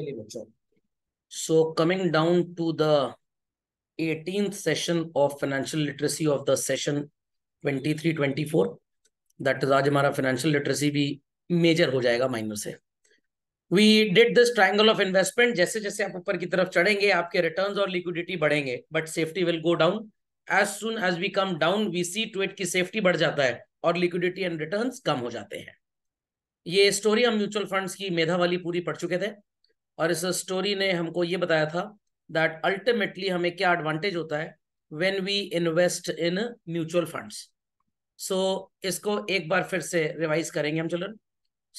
चलिए बच्चों so coming down to the eighteen session of financial literacy of the session twenty three twenty four that is आज हमारा financial literacy भी major हो जाएगा minor से we did this triangle of investment जैसे जैसे आप ऊपर की तरफ चढ़ेंगे आपके रिटर्न और लिक्विडिटी बढ़ेंगे but safety will go down as soon as we come down we see to it की सेफ्टी बढ़ जाता है और लिक्विडिटी एंड रिटर्न कम हो जाते हैं ये स्टोरी हम म्यूचुअल फंड की मेधा वाली पूरी पढ़ चुके थे और इस स्टोरी ने हमको ये बताया था दैट अल्टीमेटली हमें क्या एडवांटेज होता है when we invest in mutual funds so इसको एक बार फिर से रिवाइज करेंगे हम children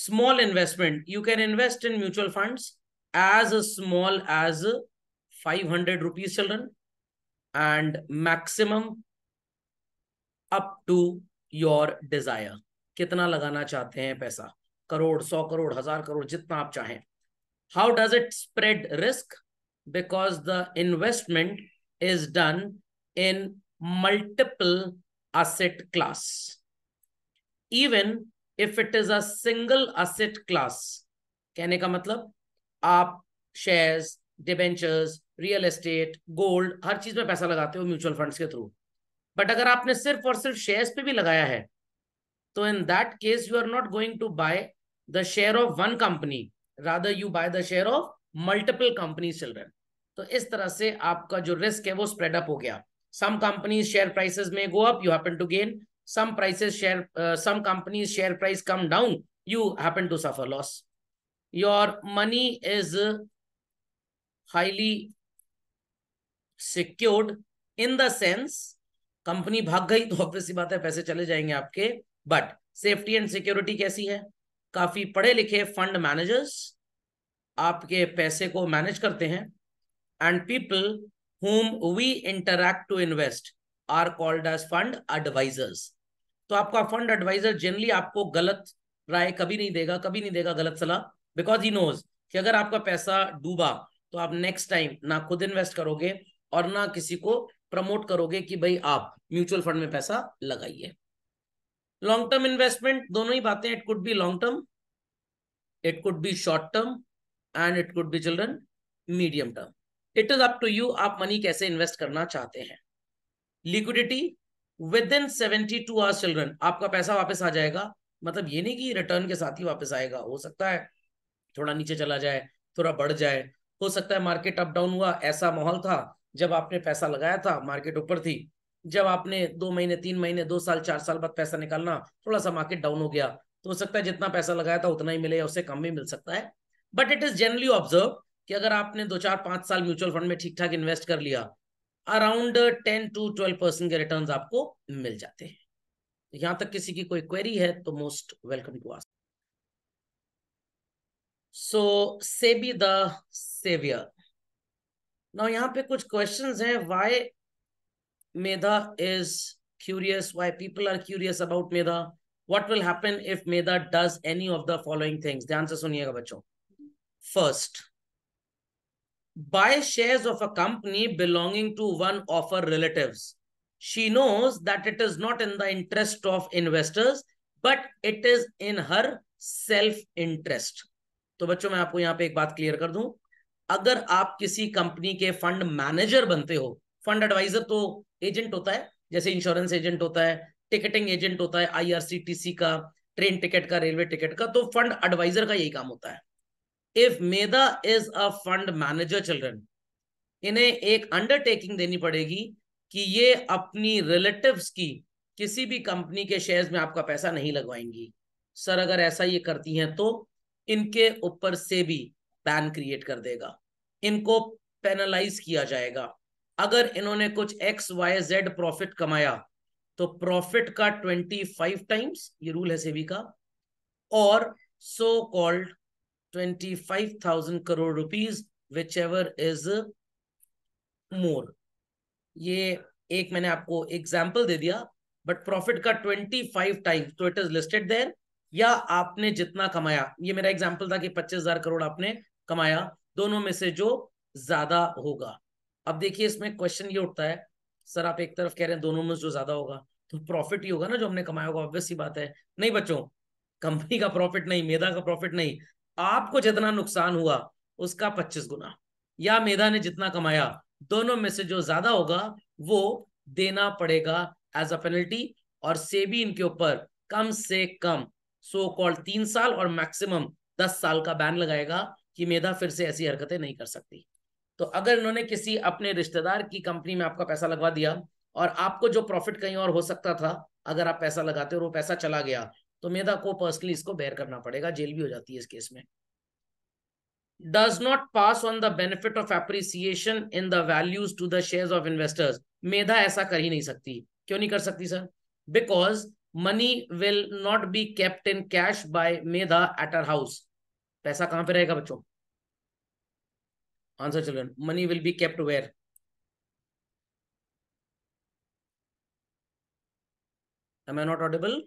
small investment you can invest in mutual funds as small as five hundred rupees children and maximum up to your desire कितना लगाना चाहते हैं पैसा करोड़ सौ करोड़ हजार करोड़ जितना आप चाहें How does it spread risk? Because the investment is done in multiple asset class. Even if it is a single asset class, कहने का मतलब आप shares debentures real estate gold हर चीज में पैसा लगाते हो म्यूचुअल फंड्स के थ्रू बट अगर आपने सिर्फ और सिर्फ शेयर्स पे भी लगाया है तो in that case you are not going to buy the share of one company rather you buy the share of multiple company children तो इस तरह से आपका जो रिस्क है वो स्प्रेड अप हो गया सम कंपनीज शेयर प्राइसेस में go up you happen to gain some prices share some companies share price come down you happen to suffer loss your money is highly secured in these company भाग गई तो obvious बात है पैसे चले जाएंगे आपके बट सेफ्टी एंड सिक्योरिटी कैसी है काफी पढ़े लिखे फंड मैनेजर्स आपके पैसे को मैनेज करते हैं and people whom we interact to invest are called as fund advisers तो आपका फंड एडवाइजर जनरली आपको गलत राय कभी नहीं देगा कभी नहीं देगा गलत सलाह बिकॉज ही नोज कि अगर आपका पैसा डूबा तो आप नेक्स्ट टाइम ना खुद इन्वेस्ट करोगे और ना किसी को प्रमोट करोगे कि भाई आप म्यूचुअल फंड में पैसा लगाइए लॉन्ग टर्म इन्वेस्टमेंट दोनों ही बातें it could be long term it could be short term and it could be children medium term it is up to you आप मनी कैसे इन्वेस्ट करना चाहते हैं liquidity within seventy two hours children आपका पैसा वापस आ जाएगा मतलब ये नहीं कि रिटर्न के साथ ही वापस आएगा हो सकता है थोड़ा नीचे चला जाए थोड़ा बढ़ जाए हो सकता है मार्केट अप डाउन हुआ ऐसा माहौल था जब आपने पैसा लगाया था मार्केट ऊपर थी जब आपने दो महीने तीन महीने दो साल चार साल बाद पैसा निकालना थोड़ा सा मार्केट डाउन हो गया तो हो सकता है जितना पैसा लगाया था उतना ही मिले या उससे कम भी मिल सकता है but it is generally observe कि अगर आपने दो चार पांच साल म्यूचुअल फंड में ठीक ठाक इन्वेस्ट कर लिया around ten to twelve percent के रिटर्न आपको मिल जाते हैं यहां तक किसी की कोई क्वेरी है तो most welcome to us so SEBI the saviour ना यहाँ पे कुछ क्वेश्चंस हैं why Medha is curious, why people are curious about Medha, what will happen if Medha does any of the following things? The answer suniyega bacho. First, buy shares of a company belonging to one of her relatives. She knows that it is not in the interest of investors, but it is in her self-interest. तो बच्चों मैं आपको यहाँ पे एक बात clear कर दूं अगर आप किसी कंपनी के फंड मैनेजर बनते हो फंड एडवाइजर तो एजेंट होता है जैसे इंश्योरेंस एजेंट होता है टिकटिंग एजेंट होता है आईआरसीटीसी का ट्रेन टिकट का रेलवे टिकट का तो फंड एडवाइजर का यही काम होता है if Medha is a fund manager children इन्हें एक अंडरटेकिंग देनी पड़ेगी कि ये अपनी रिलेटिव्स की किसी भी कंपनी के शेयर्स में आपका पैसा नहीं लगवाएंगी सर अगर ऐसा ये करती हैं तो इनके ऊपर से भी बैन क्रिएट कर देगा इनको पेनलाइज किया जाएगा अगर इन्होंने कुछ एक्स वाई जेड प्रॉफिट कमाया तो प्रॉफिट का ट्वेंटी फाइव टाइम्स ये रूल है सेबी का और so called twenty five thousand crore rupees whichever is more ये एक मैंने आपको एग्जाम्पल दे दिया बट प्रॉफिट का ट्वेंटी फाइव टाइम्स तो इट इज लिस्टेड देर या आपने जितना कमाया ये मेरा एग्जाम्पल था कि पच्चीस हजार करोड़ आपने कमाया दोनों में से जो ज्यादा होगा अब देखिए इसमें क्वेश्चन ये उठता है सर आप एक तरफ कह रहे हैं दोनों में जो ज्यादा होगा तो प्रॉफिट ही होगा ना जो हमने कमाया होगा ऑब्वियस ही बात है नहीं बच्चों कंपनी का प्रॉफिट नहीं मेधा का प्रॉफिट नहीं आपको जितना नुकसान हुआ उसका पच्चीस गुना या मेधा ने जितना कमाया दोनों में से जो ज्यादा होगा वो देना पड़ेगा एज अ पेनल्टी और सेबी इनके ऊपर कम से कम सो कॉल्ड तीन साल और मैक्सिमम दस साल का बैन लगाएगा कि मेधा फिर से ऐसी हरकतें नहीं कर सकती तो अगर इन्होंने किसी अपने रिश्तेदार की कंपनी में आपका पैसा लगवा दिया और आपको जो प्रॉफिट कहीं और हो सकता था अगर आप पैसा लगाते और वो पैसा चला गया तो मेधा को पर्सनली इसको बेयर करना पड़ेगा जेल भी हो जाती है इस केस में does not pass on the benefit of appreciation in the values to the share of investors Medha ऐसा कर ही नहीं सकती क्यों नहीं कर सकती sir because money will not be kept in cash by Medha at our house पैसा कहां पे रहेगा बच्चों Answer children. Money will be kept where? Am I not audible?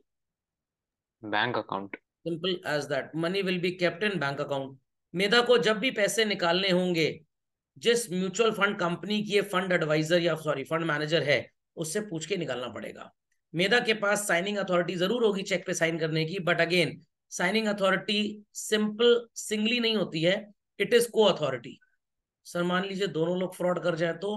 Bank account. Simple as that. Money will be kept in bank account. मेधा को जब भी पैसे निकालने होंगे जिस म्यूचुअल फंड कंपनी की फंड एडवाइजर या सॉरी फंड मैनेजर है उससे पूछ के निकालना पड़ेगा मेधा के पास साइनिंग अथॉरिटी जरूर होगी चेक पे साइन करने की but again signing authority simple singly नहीं होती है it is co authority sir मान लीजिए दोनों लोग फ्रॉड कर जाए तो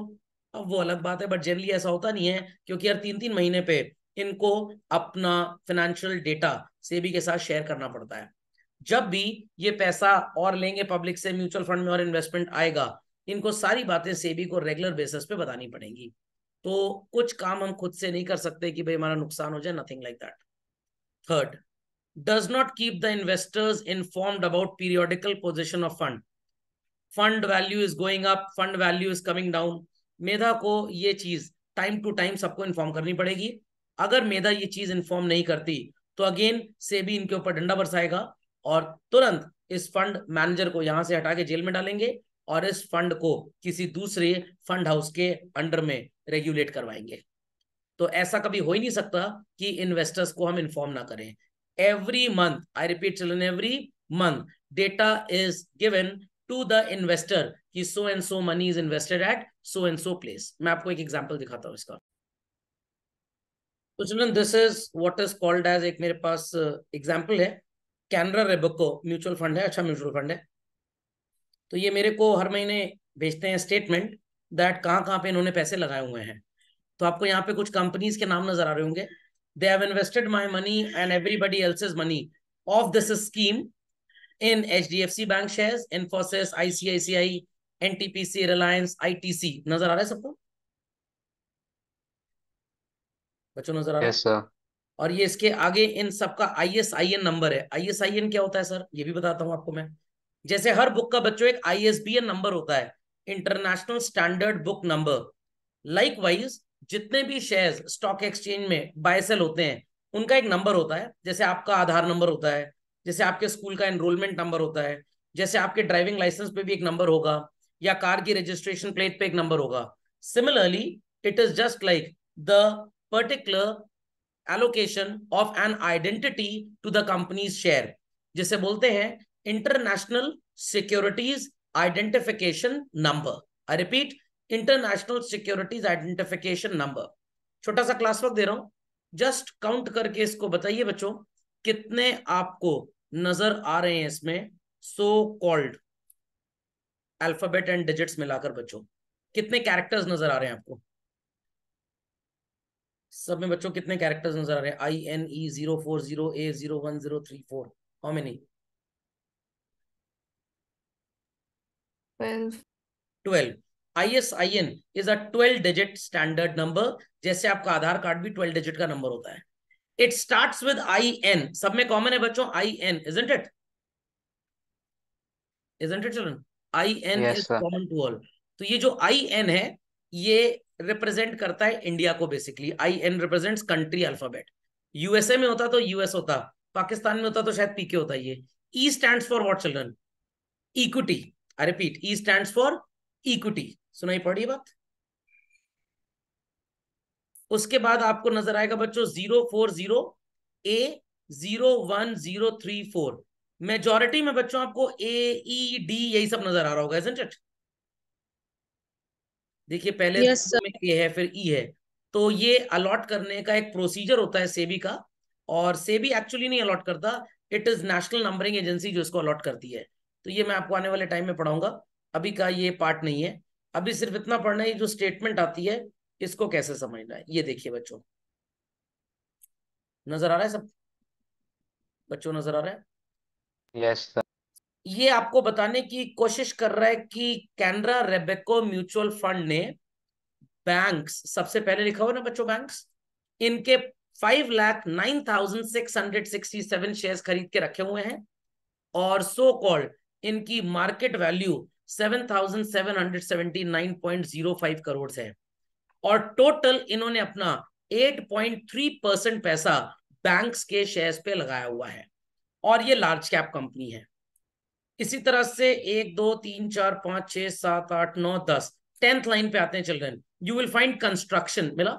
अब वो अलग बात है बट जनरली ऐसा होता नहीं है क्योंकि यार तीन तीन महीने पे इनको अपना फाइनेंशियल डेटा सेबी के साथ शेयर करना पड़ता है जब भी ये पैसा और लेंगे पब्लिक से म्यूचुअल फंड में और इन्वेस्टमेंट आएगा इनको सारी बातें सेबी को रेगुलर बेसिस पे बतानी पड़ेंगी तो कुछ काम हम खुद से नहीं कर सकते कि भाई हमारा नुकसान हो जाए nothing like that third does not keep the investors informed about periodical position of fund fund value is going up fund value is coming down Medha को ये चीज टाइम टू टाइम सबको इन्फॉर्म करनी पड़ेगी अगर मेधा ये चीज इन्फॉर्म नहीं करती तो अगेन से भी इनके ऊपर डंडा बरसाएगा और तुरंत इस फंड मैनेजर को यहां से हटा के जेल में डालेंगे और इस फंड को किसी दूसरे फंड हाउस के अंडर में रेगुलेट करवाएंगे तो ऐसा कभी हो ही नहीं सकता कि इन्वेस्टर्स को हम इन्फॉर्म ना करें every month I repeat children every month data is given to the investor की so and so money is invested at so and so place मैं आपको एक एग्जाम्पल दिखाता हूँ इसका तो children this is what is called as एक मेरे पास एग्जाम्पल uh, है कैनरा रेबको म्यूचुअल फंड है अच्छा म्यूचुअल फंड है तो ये मेरे को हर महीने भेजते हैं स्टेटमेंट दैट कहाँ कहाँ पे इन्होंने पैसे लगाए हुए हैं तो आपको यहाँ पे कुछ कंपनीज के नाम नजर आ रहे होंगे they have invested my money and everybody else is money of this scheme in HDFC Bank shares, Infosys, ICICI, NTPC, Reliance, ITC. नजर आ रहा है सबको बच्चों नजर आ रहा है yes, sir. और ये इसके आगे इन सबका एन नंबर है एन क्या होता है सर ये भी बताता हूँ आपको मैं जैसे हर बुक का बच्चों एक एन नंबर होता है international standard book number likewise जितने भी शेयर्स स्टॉक एक्सचेंज में बायसेल होते हैं उनका एक नंबर होता है जैसे आपका आधार नंबर होता है जैसे आपके स्कूल का एनरोलमेंट नंबर होता है जैसे आपके ड्राइविंग लाइसेंस पे भी एक नंबर होगा या कार की रजिस्ट्रेशन प्लेट पे एक नंबर होगा similarly it is just like the particular allocation of an identity to the companies share जिसे बोलते हैं international securities identification number I repeat international securities identification number छोटा सा क्लास वर्क दे रहा हूं जस्ट काउंट करके इसको बताइए बच्चों कितने आपको नजर आ रहे हैं इसमें so called alphabet and digits मिलाकर बच्चों कितने कैरेक्टर्स नजर आ रहे हैं आपको सब में बच्चों कितने कैरेक्टर्स नजर आ रहे हैं I N E zero four zero A zero one zero three four how many twelve I S I N is a twelve digit standard number जैसे आपका आधार कार्ड भी ट्वेल्व डिजिट का नंबर होता है it start with I N सब में common है बच्चों I N isn't it isn't it children I N is common to all तो ये जो आई एन है ये रिप्रेजेंट करता है इंडिया को basically I N represent country alphabet USA में होता तो यूएस होता पाकिस्तान में होता तो शायद पीके होता ये E stand for what children equity I repeat E stand for equity सुनाई पड़ी बात उसके बाद आपको नजर आएगा बच्चों zero four zero A zero one zero three four majority में बच्चों आपको ए ई डी यही सब नजर आ रहा होगा एसेंट देखिए पहले yes, ए है फिर ई e है तो ये अलॉट करने का एक प्रोसीजर होता है सेबी का और सेबी एक्चुअली नहीं अलॉट करता it is national numbering agency जो इसको अलॉट करती है तो ये मैं आपको आने वाले टाइम में पढ़ाऊंगा अभी का ये पार्ट नहीं है अभी सिर्फ इतना पढ़ना है जो स्टेटमेंट आती है इसको कैसे समझना है ये देखिए बच्चों नजर आ रहा है सब बच्चों नजर आ रहा है यस yes, ये आपको बताने की कोशिश कर रहा है कि कैनरा रेबेको म्यूचुअल फंड ने बैंक्स सबसे पहले लिखा हुआ ना बच्चों बैंक्स इनके five lakh nine thousand six hundred sixty seven share खरीद के रखे हुए हैं और सो कॉल्ड इनकी market value seven thousand seven hundred seventy nine point zero five crore है और टोटल इन्होंने अपना 8.3 परसेंट पैसा बैंक्स के शेयर्स पे लगाया हुआ है और ये लार्ज कैप कंपनी है इसी तरह से एक दो तीन चार पांच छह सात आठ नौ दस टेंथ लाइन पे आते हैं children you will find construction मिला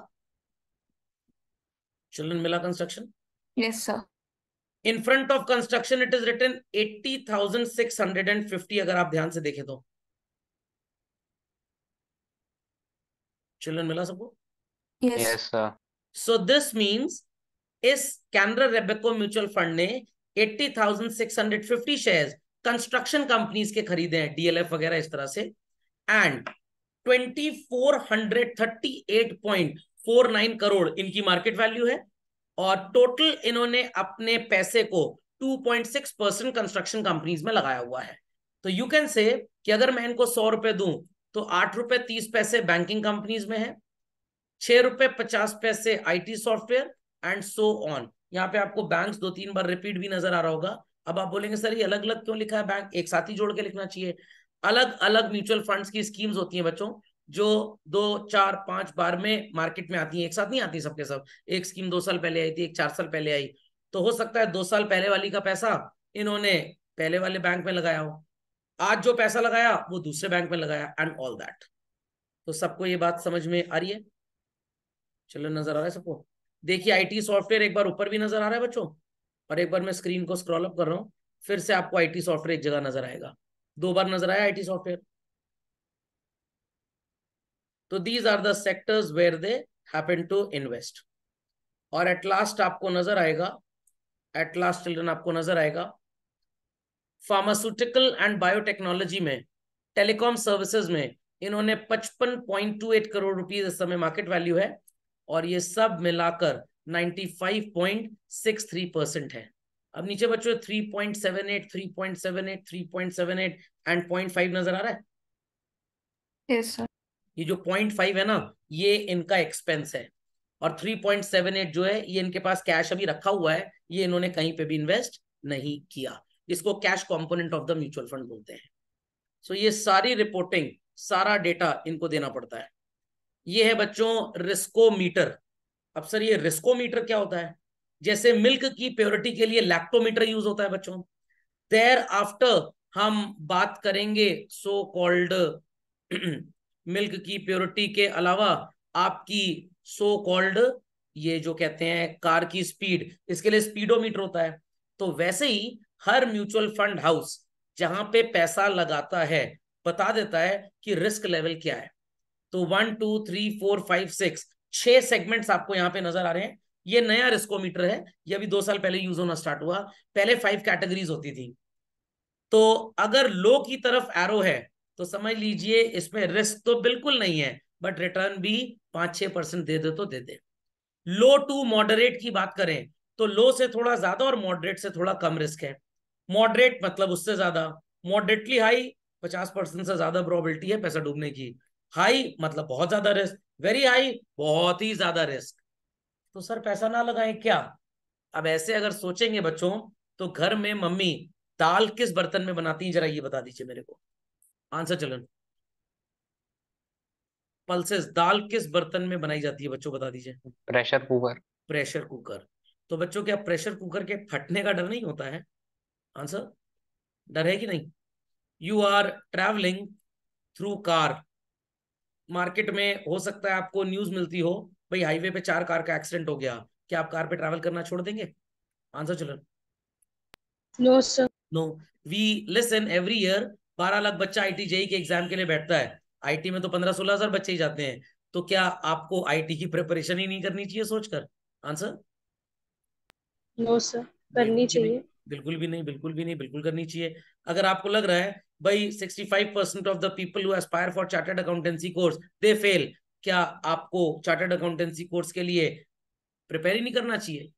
चिल्ड्रन मिला construction yes sir in front of construction it is written eighty thousand six hundred and fifty अगर आप ध्यान से देखें तो चिल्ड्रन मिला सबको यस सो दिस मींस इस कैनरा रेबेको म्यूचुअल फंड ने 80,650 शेयर्स कंस्ट्रक्शन कंपनीज के खरीदे हैं डीएलएफ वगैरह इस तरह से एंड 2438.49 करोड़ इनकी मार्केट वैल्यू है और टोटल इन्होंने अपने पैसे को 2.6 परसेंट कंस्ट्रक्शन कंपनीज में लगाया हुआ है तो यू कैन से कि अगर मैं इनको सौ रुपए दूं तो आठ रुपए तीस पैसे बैंकिंग कंपनीज में है छह रुपए पचास पैसे IT software and so on यहाँ पे आपको बैंक दो तीन बार रिपीट भी नजर आ रहा होगा अब आप बोलेंगे सर ये अलग अलग क्यों लिखा है बैंक एक साथ ही जोड़ के लिखना चाहिए अलग अलग म्यूचुअल फंड्स की स्कीम्स होती हैं बच्चों जो दो चार पांच बार में मार्केट में आती है एक साथ नहीं आती सबके सब एक स्कीम दो साल पहले आई थी एक चार साल पहले आई तो हो सकता है दो साल पहले वाली का पैसा इन्होंने पहले वाले बैंक में लगाया हो आज जो पैसा लगाया वो दूसरे बैंक में लगाया एंड ऑल दैट तो सबको ये बात समझ में आ रही है चलो नजर आ रहा है सबको देखिए आईटी सॉफ्टवेयर एक बार ऊपर भी नजर आ रहा है बच्चों और एक बार मैं स्क्रीन को स्क्रॉल अप कर रहा हूँ फिर से आपको आईटी सॉफ्टवेयर एक जगह नजर आएगा दो बार नजर आया आईटी सॉफ्टवेयर तो these are the sectors where they happen to invest और एट लास्ट आपको नजर आएगा एट लास्ट चिल्ड्रन आपको नजर आएगा फार्मास्यूटिकल एंड बायोटेक्नोलॉजी में टेलीकॉम सर्विसेज में इन्होंने 55.28 करोड़ रुपीज इस समय मार्केट वैल्यू है और ये सब मिलाकर 95.63 परसेंट है अब नीचे बच्चों 3.78 3.78 3.78 एंड 0.5 नजर आ रहा है yes, ये जो 0.5 है ना ये इनका एक्सपेंस है और 3.78 जो है ये इनके पास कैश अभी रखा हुआ है ये इन्होंने कहीं पे भी इन्वेस्ट नहीं किया जिसको cash component of the mutual fund बोलते हैं सो so, ये सारी रिपोर्टिंग सारा डेटा इनको देना पड़ता है ये है बच्चों रिस्कोमीटर अब सर ये रिस्कोमीटर क्या होता है जैसे मिल्क की प्योरिटी के लिए लैक्टोमीटर यूज होता है बच्चों देर आफ्टर हम बात करेंगे सो कॉल्ड मिल्क की प्योरिटी के अलावा आपकी सो कॉल्ड ये जो कहते हैं कार की स्पीड इसके लिए स्पीडोमीटर होता है तो वैसे ही हर म्यूचुअल फंड हाउस जहां पे पैसा लगाता है बता देता है कि रिस्क लेवल क्या है तो one two three four five six छह सेगमेंट्स आपको यहाँ पे नजर आ रहे हैं ये नया रिस्कोमीटर है ये अभी दो साल पहले यूज होना स्टार्ट हुआ पहले फाइव कैटेगरीज होती थी तो अगर लो की तरफ एरो है तो समझ लीजिए इसमें रिस्क तो बिल्कुल नहीं है बट रिटर्न भी पांच छह परसेंट दे दे तो दे दे लो टू मॉडरेट की बात करें तो लो से थोड़ा ज्यादा और मॉडरेट से थोड़ा कम रिस्क है मॉडरेट मतलब उससे ज्यादा मॉडरेटली हाई पचास परसेंट से ज्यादा प्रोबेबिलिटी है पैसा डूबने की हाई मतलब बहुत ज्यादा रिस्क वेरी हाई बहुत ही ज्यादा रिस्क तो सर पैसा ना लगाए क्या अब ऐसे अगर सोचेंगे बच्चों तो घर में मम्मी दाल किस बर्तन में बनाती है जरा ये बता दीजिए मेरे को आंसर चलन पल्सेस दाल किस बर्तन में बनाई जाती है बच्चों बता दीजिए प्रेशर कुकर प्रेशर कुकर तो बच्चों क्या प्रेशर कुकर के फटने का डर नहीं होता है आंसर डर है कि नहीं you are travelling through car market में हो सकता है आपको न्यूज मिलती हो भाई हाईवे पे चार कार का एक्सीडेंट हो गया क्या आप कार पे ट्रैवल करना छोड़ देंगे आंसर चलो no sir no we listen every year बारह लाख बच्चा आई जेई e के एग्जाम के लिए बैठता है आईटी में तो पंद्रह सोलह हजार बच्चे ही जाते हैं तो क्या आपको आईटी की प्रिपरेशन ही नहीं करनी चाहिए सोचकर आंसर नो सर करनी चाहिए बिल्कुल भी नहीं बिल्कुल भी नहीं बिल्कुल करनी चाहिए अगर आपको लग रहा है भाई sixty five percent of the people who aspire for chartered accountancy course they fail क्या आपको चार्टर्ड अकाउंटेंसी कोर्स के लिए प्रिपेयर ही नहीं करना चाहिए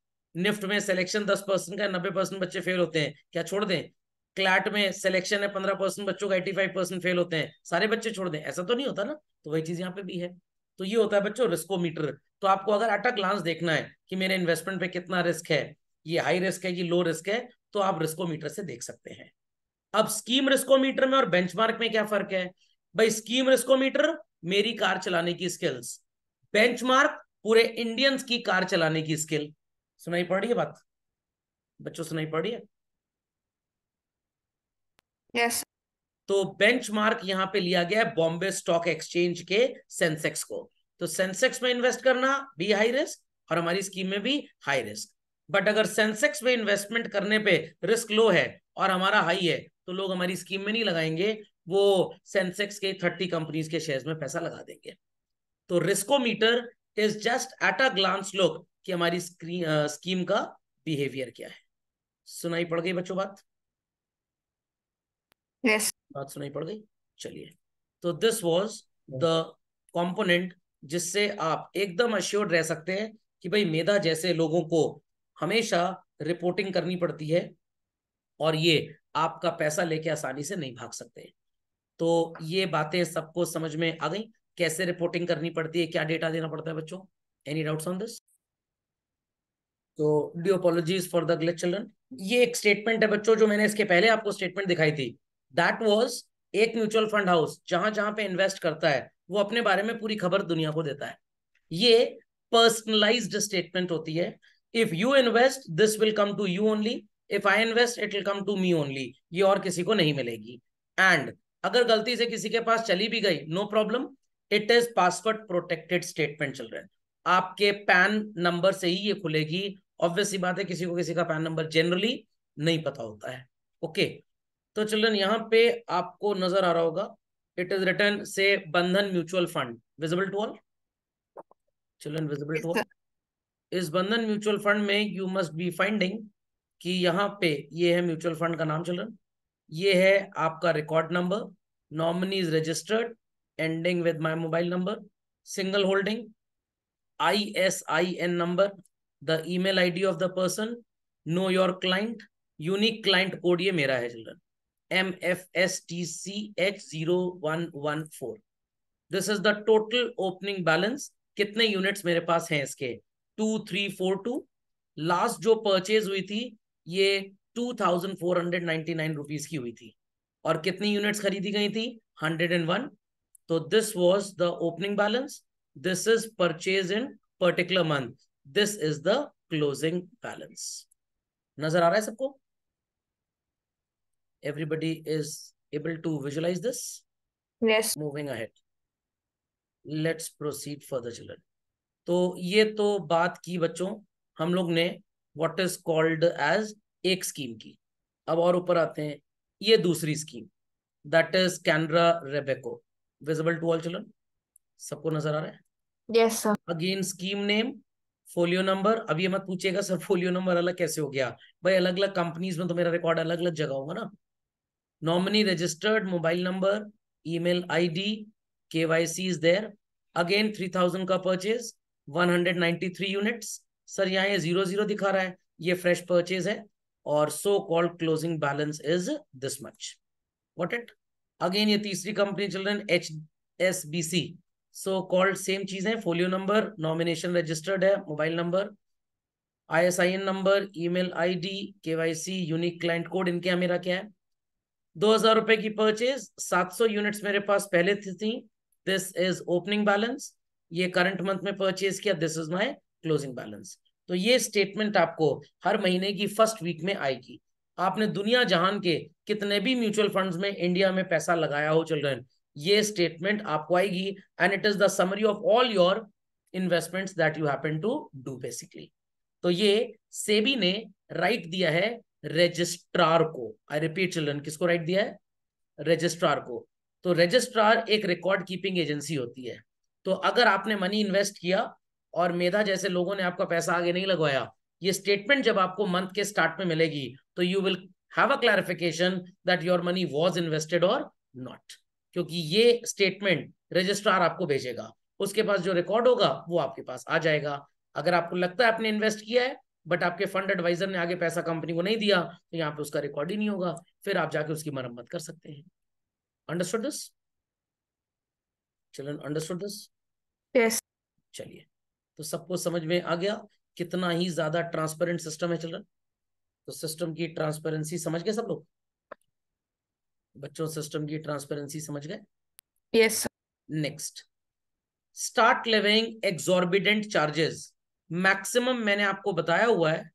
निफ्ट में सिलेक्शन दस परसेंट का नब्बे परसेंट बच्चे फेल होते हैं क्या छोड़ दें क्लैट में सिलेक्शन है पंद्रह परसेंट बच्चों का एटी फाइव परसेंट फेल होते हैं सारे बच्चे छोड़ दें ऐसा तो नहीं होता ना तो वही चीज यहाँ पे भी है तो ये होता है बच्चों रिस्कोमीटर तो आपको अगर एट अ ग्लांस देखना है कि मेरे इन्वेस्टमेंट पे कितना रिस्क है ये हाई रिस्क है ये लो रिस्क है तो आप रिस्कोमीटर से देख सकते हैं अब स्कीम रिस्कोमीटर में और बेंचमार्क में क्या फर्क है भाई स्कीम रिस्कोमीटर मेरी कार चलाने की स्किल्स बेंचमार्क पूरे इंडियंस की कार चलाने की स्किल सुनाई पड़ रही है बात बच्चों सुनाई पड़ रही है yes. तो बेंचमार्क यहां पे लिया गया है बॉम्बे स्टॉक एक्सचेंज के सेंसेक्स को तो सेंसेक्स में इन्वेस्ट करना भी हाई रिस्क और हमारी स्कीम में भी हाई रिस्क बट अगर सेंसेक्स में इन्वेस्टमेंट करने पे रिस्क लो है और हमारा हाई है तो लोग हमारी स्कीम में नहीं लगाएंगे वो सेंसेक्स के थर्टी कंपनीज के शेयर्स में पैसा लगा देंगे तो riskometer is just at a glance look कि हमारी स्कीम का बिहेवियर क्या है सुनाई पड़ गई बच्चों बात yes. बात सुनाई पड़ गई चलिए तो दिस वॉज द कॉम्पोनेंट जिससे आप एकदम अश्योर्ड रह सकते हैं कि भाई मेधा जैसे लोगों को हमेशा रिपोर्टिंग करनी पड़ती है और ये आपका पैसा लेके आसानी से नहीं भाग सकते तो ये बातें सबको समझ में आ गई कैसे रिपोर्टिंग करनी पड़ती है क्या डेटा देना पड़ता है बच्चों एनी डाउट्स ऑन दिस तो डी फॉर द ग्लेट चिल्ड्रन ये एक स्टेटमेंट है बच्चों जो मैंने इसके पहले आपको स्टेटमेंट दिखाई थी दैट वॉज एक म्यूचुअल फंड हाउस जहां जहां पे इन्वेस्ट करता है वो अपने बारे में पूरी खबर दुनिया को देता है ये पर्सनलाइज्ड स्टेटमेंट होती है if you invest this will come to you only if I invest it will come to me only ये और किसी को नहीं मिलेगी एंड अगर गलती से किसी के पास चली भी गई no problem it is password protected statement चल रहा आपके पैन नंबर से ही ये खुलेगी ऑब्वियसली बात है किसी को किसी का पैन नंबर जनरली नहीं पता होता है ओके तो चिल्ड्रन यहाँ पे आपको नजर आ रहा होगा इट इज रिटर्न से Bandhan mutual fund visible to all children visible to all इस बंधन म्यूचुअल फंड में यू मस्ट बी फाइंडिंग कि यहाँ पे ये है म्यूचुअल फंड का नाम चल चलन ये है आपका record number nominee is registered ending with my mobile number single holding I S I N number the email ID of the person know your client unique client code ये मेरा है children M F S T C H zero one one four this is the total opening balance कितने units मेरे पास हैं इसके two three four to last जो purchase हुई थी ये two thousand four hundred ninety nine rupees की हुई थी और कितनी यूनिट्स खरीदी गई थी हंड्रेड एंड वन तो this was the opening balance this is purchase in particular month this is the closing balance नजर आ रहा है सबको everybody is able to visualise this moving ahead let's proceed for the children तो ये तो बात की बच्चों हम लोग ने व्हाट इज कॉल्ड एज एक स्कीम की अब और ऊपर आते हैं ये दूसरी scheme that is Canara Robeco visible to all children सबको नजर आ रहा है yes sir again scheme name folio number अब ये मत पूछेगा सर फोलियो नंबर अलग कैसे हो गया भाई अलग अलग कंपनीज में तो मेरा रिकॉर्ड अलग अलग जगह होगा ना nominee registered mobile number email ID KYC is there again three thousand का परचेज 193 यूनिट्स सर यहाँ ये जीरो जीरो दिखा रहा है ये फ्रेश परचेज है और so called closing balance is this much what it again ये तीसरी कंपनी चल रही है H S B C so called same चीज है फोलियो नंबर नॉमिनेशन रजिस्टर्ड है mobile number I S I N number email I D K Y C unique client code इनके यहाँ मेरा क्या है दो हजार रुपए की परचेज सात सौ यूनिट्स मेरे पास पहले थी दिस इज ओपनिंग बैलेंस ये करंट मंथ में परचेज किया this is my closing balance तो ये स्टेटमेंट आपको हर महीने की फर्स्ट वीक में आएगी आपने दुनिया जहान के कितने भी म्यूचुअल फंड्स में इंडिया में पैसा लगाया हो चिल्ड्रेन ये स्टेटमेंट आपको आएगी and it is the summary of all your investments that you happen to do basically तो ये सेबी ने राइट दिया है रजिस्ट्रार को आई रिपीट चिल्ड्रन किसको राइट दिया है रजिस्ट्रार को तो रजिस्ट्रार एक रिकॉर्ड कीपिंग एजेंसी होती है तो अगर आपने मनी इन्वेस्ट किया और मेधा जैसे लोगों ने आपका पैसा आगे नहीं लगवाया ये स्टेटमेंट जब आपको मंथ के स्टार्ट में मिलेगी तो you will have a clarification that your money was invested और नॉट क्योंकि ये स्टेटमेंट रजिस्ट्रार आपको भेजेगा उसके पास जो रिकॉर्ड होगा वो आपके पास आ जाएगा अगर आपको लगता है आपने इन्वेस्ट किया है बट आपके फंड एडवाइजर ने आगे पैसा कंपनी को नहीं दिया तो यहाँ पे उसका रिकॉर्ड ही नहीं होगा फिर आप जाके उसकी मरम्मत कर सकते हैं understood this children understood this yes चलिए तो सबको समझ में आ गया कितना ही ज्यादा ट्रांसपेरेंट सिस्टम है चिल्ड्रन तो सिस्टम की ट्रांसपेरेंसी समझ गए सब लोग बच्चों सिस्टम की ट्रांसपेरेंसी समझ गए yes next start levying exorbitant charges maximum मैंने आपको बताया हुआ है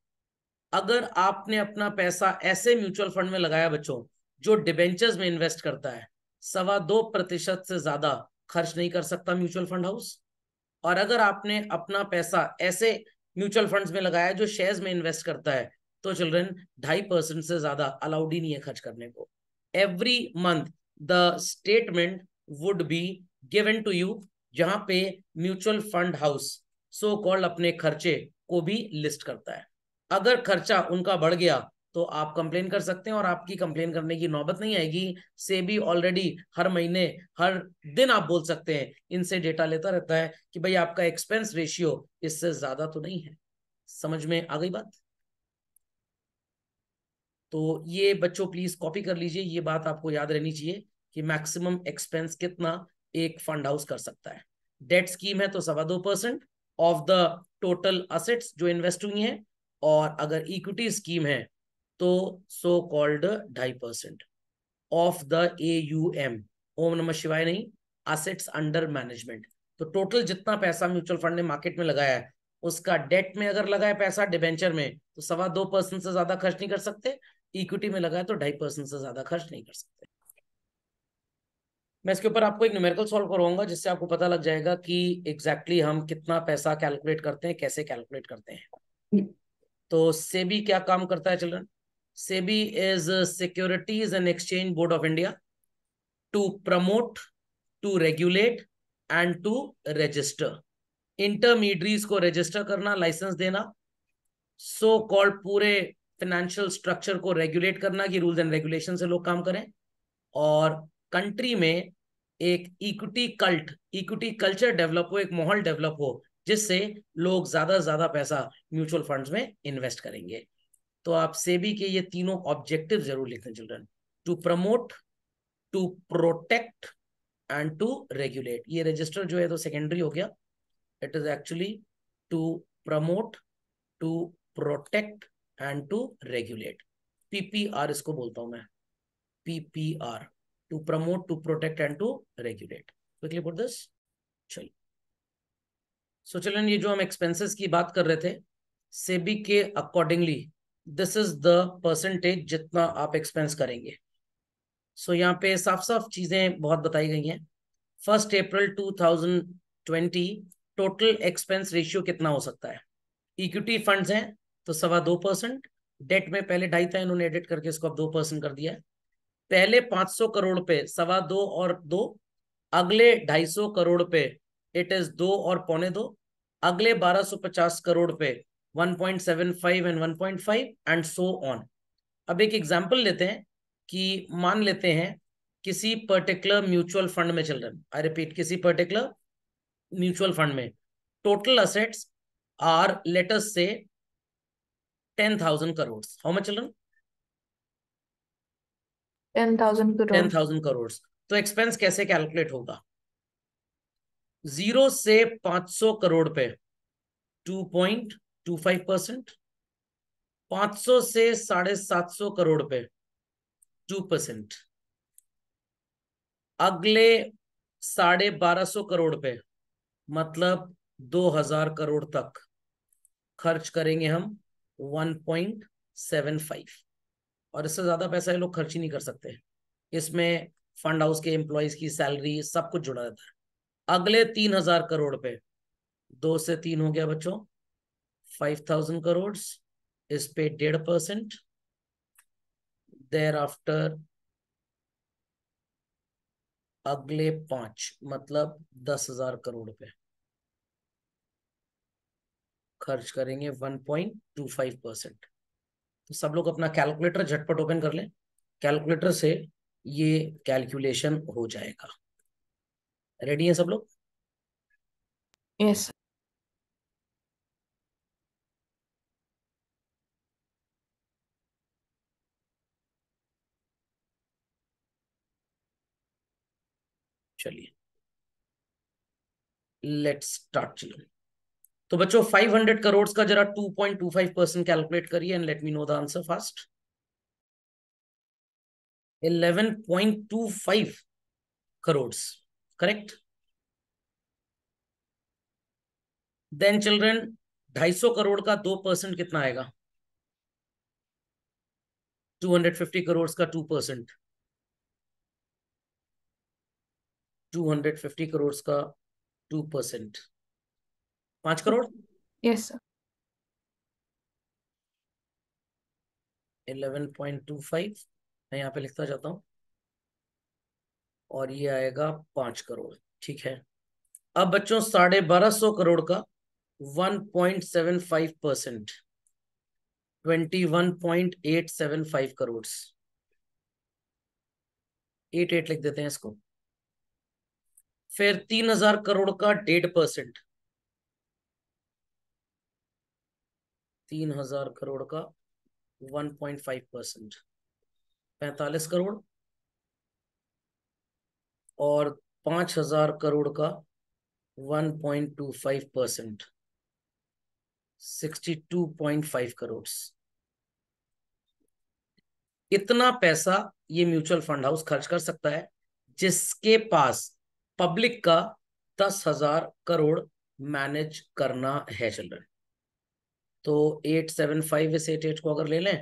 अगर आपने अपना पैसा ऐसे म्यूचुअल फंड में लगाया बच्चों जो डिबेंचर्स में इन्वेस्ट करता है सवा दो प्रतिशत से ज्यादा खर्च नहीं कर सकता म्यूचुअल फंड हाउस और अगर आपने अपना पैसा ऐसे म्यूचुअल फंड्स में लगाया जो शेयर्स में इन्वेस्ट करता है तो चिल्ड्रन ढाई परसेंट से ज्यादा अलाउड ही नहीं है खर्च करने को every month the statement would be given to you जहां पे mutual fund house so called अपने खर्चे को भी लिस्ट करता है अगर खर्चा उनका बढ़ गया तो आप कंप्लेन कर सकते हैं और आपकी कंप्लेन करने की नौबत नहीं आएगी से भी ऑलरेडी हर महीने हर दिन आप बोल सकते हैं इनसे डेटा लेता रहता है कि भाई आपका एक्सपेंस रेशियो इससे ज्यादा तो नहीं है समझ में आ गई बात तो ये बच्चों प्लीज कॉपी कर लीजिए ये बात आपको याद रहनी चाहिए कि मैक्सिमम एक्सपेंस कितना एक फंड हाउस कर सकता है डेट स्कीम है तो सवा दो percent of the total assets जो इन्वेस्ट हुई हैं और अगर इक्विटी स्कीम है तो सो कॉल्ड ढाई परसेंट ऑफ द एम ओम नमः शिवाय नहीं असेट्स अंडर मैनेजमेंट तो टोटल जितना पैसा म्यूचुअल फंड ने मार्केट में लगाया है उसका डेट में अगर लगाया पैसा डिबेंचर में तो सवा दो परसेंट से ज्यादा खर्च नहीं कर सकते इक्विटी में लगाए तो ढाई परसेंट से ज्यादा खर्च नहीं कर सकते मैं इसके ऊपर आपको एक न्यूमेरिकल सॉल्व करवाऊंगा जिससे आपको पता लग जाएगा कि एग्जैक्टली exactly हम कितना पैसा कैलकुलेट करते हैं कैसे कैलकुलेट करते हैं हम्म। तो सेबी क्या काम करता है children SEBI is Securities and Exchange Board of India to promote, to regulate and to register. Intermediaries को register करना, license देना, so called पूरे financial structure को regulate करना कि rules and regulations से लोग काम करें और country में एक equity cult equity culture develop हो एक माहौल डेवलप हो जिससे लोग ज्यादा से ज्यादा पैसा म्यूचुअल फंड्स में इन्वेस्ट करेंगे तो आप सेबी के ये तीनों ऑब्जेक्टिव जरूर लिखें children to promote to protect and to regulate ये रजिस्टर जो है तो सेकेंडरी हो गया it is actually to promote to protect and to regulate PPR इसको बोलता हूं मैं PPR to promote to protect and to regulate quickly put this चलिए सो चलन ये जो हम एक्सपेंसेस की बात कर रहे थे सेबी के accordingly this is the percentage जितना आप एक्सपेंस करेंगे सो so, यहाँ पे साफ साफ चीजें बहुत बताई गई हैं first April 2020 total expense ratio कितना हो सकता है इक्विटी फंड्स हैं तो सवा दो परसेंट डेट में पहले ढाई था इन्होंने एडिट करके इसको अब दो परसेंट कर दिया है पहले 500 करोड़ पे सवा दो और दो अगले 250 करोड़ पे इट इज दो और पौने दो अगले 1250 करोड़ पे 1.75 एंड 1.5 एंड सो ऑन अब एक एग्जांपल लेते हैं कि मान लेते हैं किसी पर्टिकुलर म्यूचुअल फंड में चल रहे हैं आई रिपीट किसी पर्टिकुलर म्यूचुअल फंड में टोटल असेट्स आर लेटर्स से ten thousand crore how much children ten thousand crore ten thousand crore तो एक्सपेंस कैसे कैलकुलेट होगा जीरो से पांच सौ करोड़ पे two point two five percent पांच सौ से साढ़े सात सौ करोड़ पे टू परसेंट अगले साढ़े बारह सौ करोड़ पे मतलब दो हजार करोड़ तक खर्च करेंगे हम वन पॉइंट सेवन फाइव और इससे ज्यादा पैसा ये लोग खर्च ही नहीं कर सकते इसमें फंड हाउस के एम्प्लॉयज की सैलरी सब कुछ जुड़ा रहता है अगले तीन हजार करोड़ पे दो से तीन हो गया बच्चों फाइव थाउजेंड करोड़ इस पे डेढ़ परसेंट देर आफ्टर अगले पांच मतलब दस हजार करोड़ पे खर्च करेंगे one point two five percent तो सब लोग अपना कैलकुलेटर झटपट ओपन कर लें कैलकुलेटर से ये कैलकुलेशन हो जाएगा रेडी है सब लोग yes yes. Let's start children तो बच्चों 500 करोड़ का जरा 2.25 परसेंट कैलकुलेट करिए and let me know the answer fast 11.25 crores correct then children 250 crore का 2 परसेंट कितना आएगा 250 करोड़ का 2 परसेंट 250 करोड़ का टू परसेंट पांच crore yes sir eleven point two five मैं यहाँ पे लिखता जाता हूँ और ये आएगा पांच करोड़ ठीक है अब बच्चों साढ़े बारह सौ करोड़ का one point seven five percent twenty one point eight seven five crore eight eight लिख देते हैं इसको फिर तीन हजार करोड़ का डेढ़ परसेंट तीन हजार करोड़ का वन पॉइंट फाइव परसेंट पैतालीस करोड़ और पांच हजार करोड़ का one point two five percent sixty two point five crore इतना पैसा ये म्यूचुअल फंड हाउस खर्च कर सकता है जिसके पास पब्लिक का दस हजार करोड़ मैनेज करना है चिल्ड्रन तो एट सेवन फाइव इस एट एट को अगर ले लें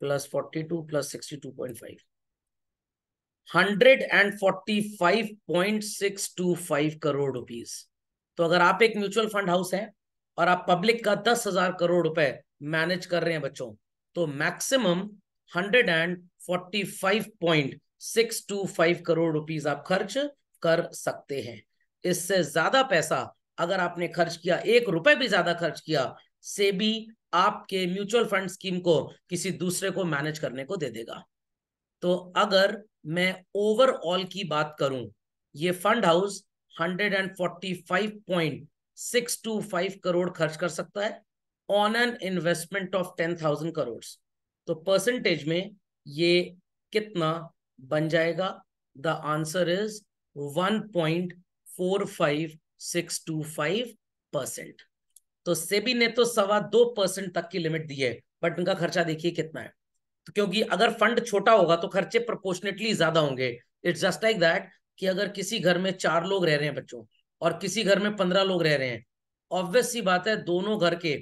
plus forty two plus sixty two point five hundred and forty five point six two five crore rupees तो अगर आप एक म्यूचुअल फंड हाउस है और आप पब्लिक का दस हजार करोड़ रुपए मैनेज कर रहे हैं बच्चों तो maximum hundred and forty five point six two five crore rupees आप खर्च कर सकते हैं इससे ज्यादा पैसा अगर आपने खर्च किया एक रुपए भी ज्यादा खर्च किया से भी आपके म्यूचुअल फंड स्कीम को किसी दूसरे को मैनेज करने को दे देगा तो अगर मैं ओवरऑल की बात करूं ये फंड हाउस 145.625 करोड़ खर्च कर सकता है on an investment of 10,000 crore तो परसेंटेज में ये कितना बन जाएगा द आंसर इज 1.45625 परसेंट तो सेबी ने तो सवा दो परसेंट तक की लिमिट दी है बट उनका खर्चा देखिए कितना है तो क्योंकि अगर फंड छोटा होगा तो खर्चे प्रोपोर्शनेटली ज्यादा होंगे इट्स जस्ट लाइक दैट कि अगर किसी घर में चार लोग रह रहे हैं बच्चों और किसी घर में पंद्रह लोग रह रहे हैं ऑब्वियस सी बात है दोनों घर के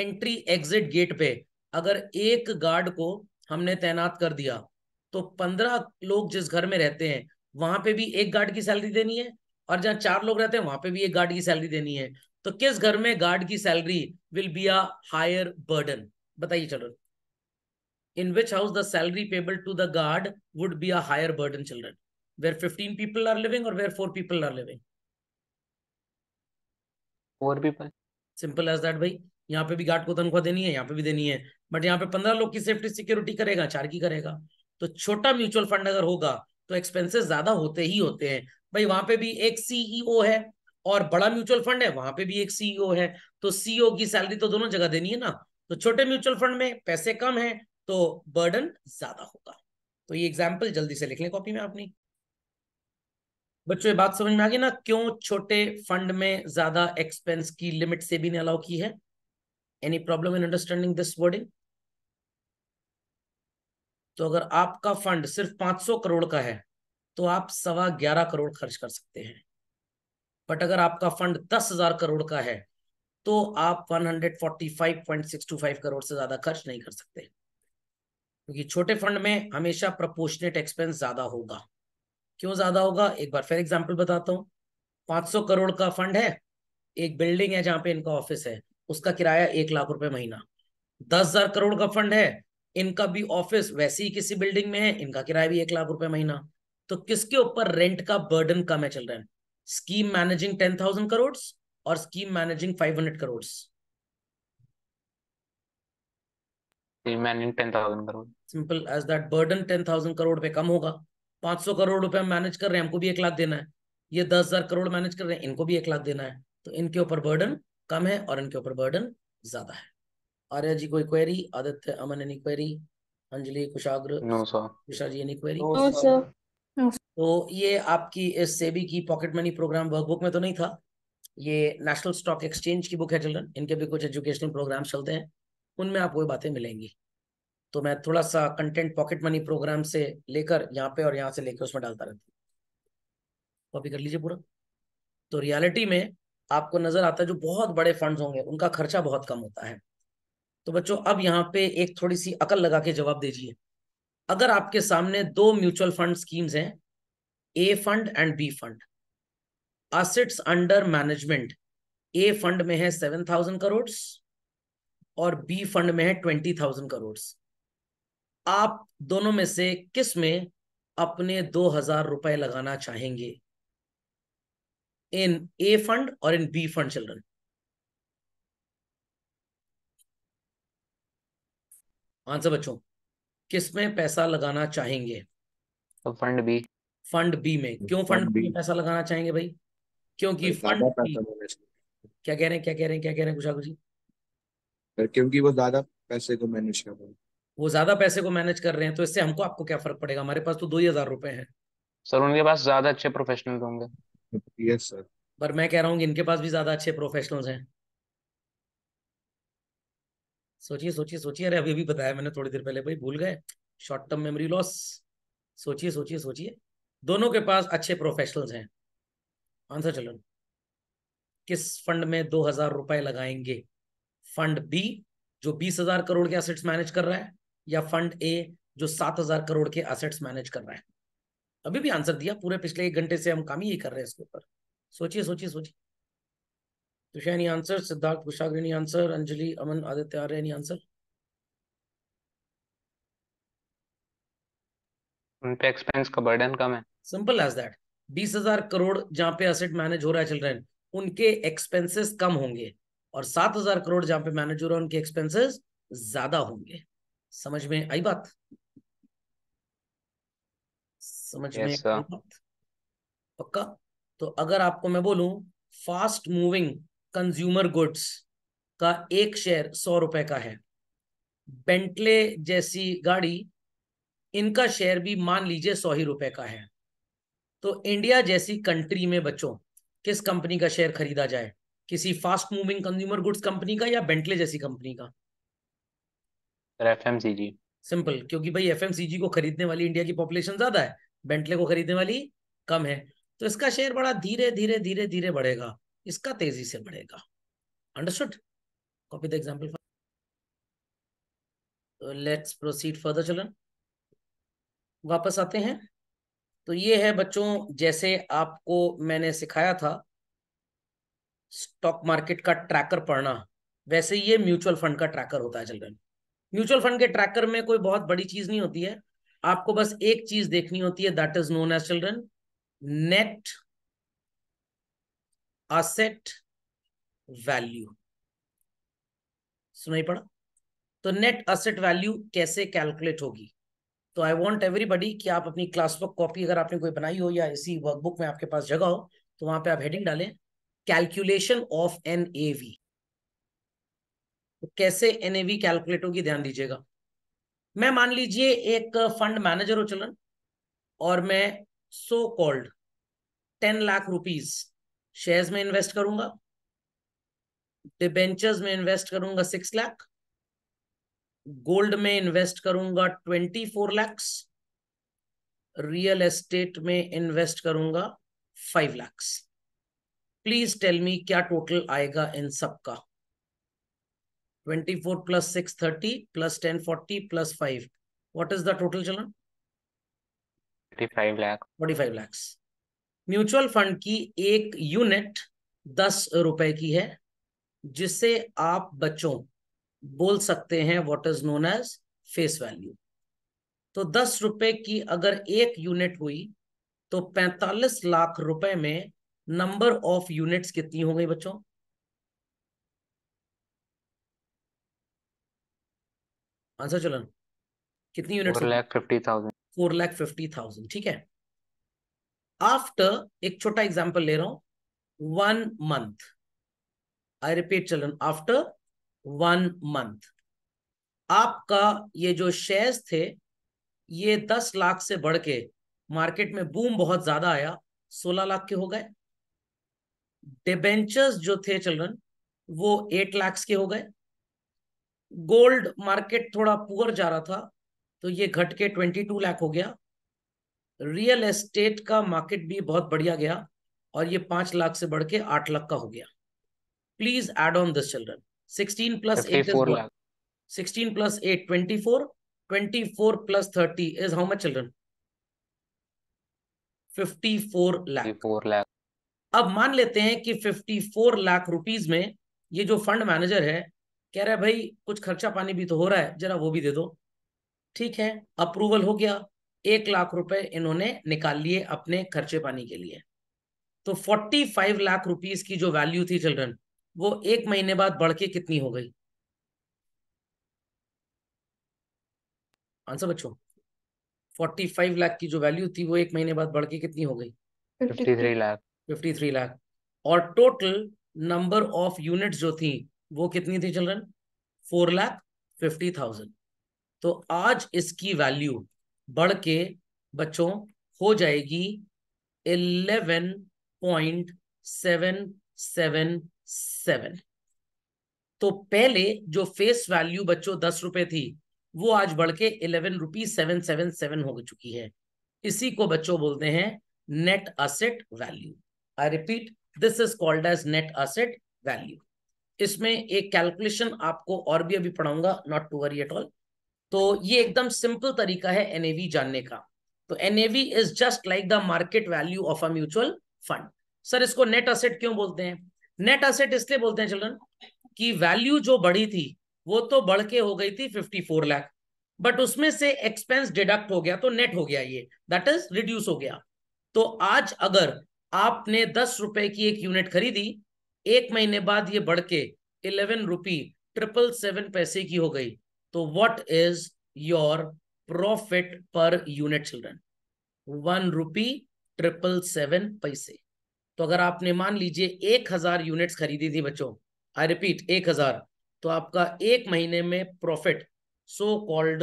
एंट्री एग्जिट गेट पे अगर एक गार्ड को हमने तैनात कर दिया तो पंद्रह लोग जिस घर में रहते हैं वहां पे भी एक गार्ड की सैलरी देनी है और जहां चार लोग रहते हैं वहां पे भी एक गार्ड की सैलरी देनी है तो किस घर में गार्ड की salary will be a higher burden बताइए चलो in which house the salary payable to the guard would be a higher burden children where fifteen people are living और where four people are living four people simple as that भाई यहाँ पे भी guard को तनख्वाह देनी है यहाँ पे भी देनी है बट यहाँ पे पंद्रह लोग की सेफ्टी सिक्योरिटी करेगा चार की करेगा तो छोटा म्यूचुअल फंड अगर होगा तो एक्सपेंसेस ज्यादा होते ही होते हैं भाई वहां पे भी एक सीईओ e है और बड़ा म्यूचुअल फंड है वहां पे भी एक सीईओ e है तो सीईओ e की सैलरी तो दोनों जगह देनी है ना तो छोटे म्यूचुअल फंड में पैसे कम है तो बर्डन ज्यादा होगा तो ये एग्जाम्पल जल्दी से लिख लें कॉपी में अपनी बच्चों ये बात समझ में आ गई ना क्यों छोटे फंड में ज्यादा एक्सपेंस की लिमिट से भी नहीं अलाउ की है any problem in understanding this wording तो अगर आपका फंड सिर्फ 500 करोड़ का है तो आप सवा ग्यारह करोड़ खर्च कर सकते हैं बट अगर आपका फंड दस हजार करोड़ का है तो आप 145.625 करोड़ से ज्यादा खर्च नहीं कर सकते क्योंकि तो छोटे फंड में हमेशा प्रपोर्शनेट एक्सपेंस ज्यादा होगा क्यों ज्यादा होगा एक बार फिर एग्जाम्पल बताता हूँ पांच करोड़ का फंड है एक बिल्डिंग है जहां पे इनका ऑफिस है उसका किराया एक लाख रुपए महीना दस हजार करोड़ का फंड है इनका भी ऑफिस वैसे ही किसी बिल्डिंग में है इनका किराया भी एक लाख रुपए महीना तो किसके ऊपर रेंट का बर्डन कम है चल रहा है scheme managing ten thousand crore और scheme managing five hundred crore simple as that burden ten thousand crore पे कम होगा पांच सौ करोड़ रुपए मैनेज कर रहे हैं हमको भी एक लाख देना है ये दस हजार करोड़ मैनेज कर रहे हैं इनको भी एक लाख देना है तो इनके ऊपर बर्डन कम है और इनके ऊपर बर्डन ज्यादा है आर्या जी कोई query Aditya Aman any query Anjali Kushagra no sir ji any query no sir तो ये आपकी इस सेबी की पॉकेट मनी प्रोग्राम वर्कबुक में तो नहीं था ये नेशनल स्टॉक एक्सचेंज की बुक है चिल्ड्रन इनके भी कुछ एजुकेशनल प्रोग्राम चलते हैं उनमें आपको ये बातें मिलेंगी तो मैं थोड़ा सा कंटेंट पॉकेट मनी प्रोग्राम से लेकर यहाँ पे और यहाँ से लेकर उसमें डालता रहता हूँ कॉपी कर लीजिए पूरा तो रियलिटी में आपको नजर आता है जो बहुत बड़े फंड्स होंगे उनका खर्चा बहुत कम होता है तो बच्चों अब यहाँ पे एक थोड़ी सी अकल लगा के जवाब दीजिए अगर आपके सामने दो म्यूचुअल फंड स्कीम्स हैं A fund and B fund assets under management A fund में है सेवन थाउजेंड करोड़ और बी फंड में है ट्वेंटी थाउजेंड करोड़ आप दोनों में से किस में अपने दो हजार रुपए लगाना चाहेंगे इन ए फंड और in B fund children answer बच्चों किसमें पैसा लगाना चाहेंगे तो फंड बी फंड बी में क्यों फंड बी में पैसा लगाना चाहेंगे भाई क्योंकि फंड क्या कह रहे हैं क्या कह रहे हैं क्या कह रहे हैं कुशाकु जी क्योंकि वो ज्यादा पैसे को मैनेज कर रहे हैं वो ज्यादा पैसे को मैनेज कर रहे हैं तो इससे हमको आपको क्या फर्क पड़ेगा हमारे पास तो दो ही हजार रुपए है सर उनके पास ज्यादा अच्छे प्रोफेशनल होंगे यस सर पर मैं कह रहा हूँ इनके पास भी ज्यादा अच्छे प्रोफेशनल्स हैं सोचिए सोचिए सोचिए अरे अभी अभी बताया मैंने थोड़ी देर पहले भाई भूल गए शॉर्ट टर्म मेमोरी लॉस सोचिए सोचिए सोचिए दोनों के पास अच्छे प्रोफेशनल्स हैं आंसर चलो किस फंड में दो हजार रुपए लगाएंगे फंड बी जो बीस हजार करोड़ के एसेट्स मैनेज कर रहा है या फंड ए जो सात हजार करोड़ के एसेट्स मैनेज कर रहा है अभी भी आंसर दिया पूरे पिछले एक घंटे से हम काम ही कर रहे हैं इसके ऊपर सोचिए सोचिए सोचिए Tusha any answer? Siddharth Kushagra any answer? Anjali Aman Aditya Arya any answer? उन एक्सपेंस का बर्डन कम है सिंपल एज दैट बीस हजार करोड़ जहां पे एसेट मैनेज हो रहा है चिल्ड्रेन उनके एक्सपेंसेस कम होंगे और सात हजार करोड़ जहां पे मैनेज हो रहा है उनके एक्सपेंसेस ज्यादा होंगे समझ में आई बात समझ yes, में आई बात पक्का तो अगर आपको मैं बोलूं फास्ट मूविंग कंज्यूमर गुड्स का एक शेयर सौ रुपए का है बेंटले जैसी गाड़ी इनका शेयर भी मान लीजिए सौ ही रुपए का है तो इंडिया जैसी कंट्री में बच्चों किस कंपनी का शेयर खरीदा जाए किसी fast moving consumer goods company का या बेंटले जैसी कंपनी का एफएमसीजी सिंपल क्योंकि भाई एफएमसीजी को खरीदने वाली इंडिया की पॉपुलेशन ज्यादा है बेंटले को खरीदने वाली कम है तो इसका शेयर बड़ा धीरे धीरे धीरे धीरे बढ़ेगा इसका तेजी से बढ़ेगा अंडरस्टुड कॉपी द एग्जाम्पल तो लेट्स प्रोसीड फर्दर चलन वापस आते हैं तो ये है बच्चों जैसे आपको मैंने सिखाया था स्टॉक मार्केट का ट्रैकर पढ़ना वैसे ये म्यूचुअल फंड का ट्रैकर होता है चिल्ड्रन म्यूचुअल फंड के ट्रैकर में कोई बहुत बड़ी चीज नहीं होती है आपको बस एक चीज देखनी होती है that is known as children net asset value सुनाई पड़ा तो नेट असेट वैल्यू कैसे कैलकुलेट होगी तो आई वॉन्ट एवरीबडी कि आप अपनी क्लास वर्क कॉपी अगर आपने कोई बनाई हो या इसी वर्कबुक में आपके पास जगह हो तो वहां पे आप हेडिंग डालें calculation of N A V तो कैसे एन ए वी कैलकुलेट होगी ध्यान दीजिएगा मैं मान लीजिए एक फंड मैनेजर हो चलन और मैं so called ten lakh rupees shares में इन्वेस्ट करूंगा डिबेंचर्स में इन्वेस्ट करूंगा सिक्स लाख गोल्ड में इन्वेस्ट करूंगा twenty four lakhs real estate में इन्वेस्ट करूंगा five lakhs please tell me क्या टोटल आएगा इन सब का twenty four plus six thirty plus ten forty plus five what is the total चलन lakhs forty five lakhs mutual fund की एक यूनिट दस रुपए की है जिसे आप बच्चों बोल सकते हैं what is known as face value तो दस रुपए की अगर एक यूनिट हुई तो पैंतालीस लाख रुपए में नंबर ऑफ यूनिट्स कितनी हो गई बच्चों आंसर चलन कितनी unit four lakh fifty thousand four lakh fifty thousand ठीक है आफ्टर एक छोटा एग्जाम्पल ले रहा हूं वन मंथ आई रिपीट चलन आफ्टर वन मंथ आपका ये जो शेयर्स थे ये दस लाख से बढ़ के मार्केट में बूम बहुत ज्यादा आया सोलह लाख के हो गए डिबेंचर्स जो थे चिल्ड्रन वो एट लाख के हो गए गोल्ड मार्केट थोड़ा पुअर जा रहा था तो ये घट के ट्वेंटी टू लाख हो गया रियल एस्टेट का मार्केट भी बहुत बढ़िया गया और ये पांच लाख से बढ़ के आठ लाख का हो गया please add on this children sixteen plus eight sixteen plus eight twenty four twenty four plus thirty is how much children fifty four lakh lakh अब मान लेते हैं कि फिफ्टी फोर लाख रुपीज में ये जो फंड मैनेजर है कह रहे भाई कुछ खर्चा पानी भी तो हो रहा है जरा वो भी दे दो ठीक है अप्रूवल हो गया एक लाख रुपए इन्होंने निकाल लिए अपने खर्चे पानी के लिए तो फोर्टी फाइव लाख रुपीज की जो वैल्यू थी चिल्ड्रन वो एक महीने बाद बढ़ के कितनी हो गई आंसर बच्चों फोर्टी फाइव लाख की जो वैल्यू थी वो एक महीने बाद बढ़ के कितनी हो गई fifty three lakh fifty three lakh और टोटल नंबर ऑफ यूनिट्स जो थी वो कितनी थी children four lakh fifty thousand तो आज इसकी वैल्यू बढ़ के बच्चों हो जाएगी eleven point seven seven seven तो पहले जो फेस वैल्यू बच्चों दस रुपए थी वो आज बढ़ के eleven rupees seven seven seven हो चुकी है इसी को बच्चों बोलते हैं net asset value I repeat this is called as net asset value इसमें एक कैलकुलेशन आपको और भी अभी पढ़ाऊंगा not to worry at all तो ये एकदम सिंपल तरीका है एनएवी जानने का तो NAV is just like the market value of a mutual fund sir इसको नेट असेट क्यों बोलते हैं नेट असेट इसलिए बोलते हैं चिल्ड्रन कि वैल्यू जो बढ़ी थी वो तो बढ़ के हो गई थी 54 लाख बट उसमें से एक्सपेंस डिडक्ट हो गया तो नेट हो गया ये दैट इज रिड्यूस हो गया तो आज अगर आपने दस रुपए की एक यूनिट खरीदी एक महीने बाद ये बढ़ के इलेवन रुपी ट्रिपल सेवन पैसे की हो गई तो what is your profit per unit children one rupee triple seven पैसे तो अगर आपने मान लीजिए एक हजार यूनिट्स खरीदी थी बच्चों आई रिपीट एक हजार तो आपका एक महीने में प्रॉफिट सो कॉल्ड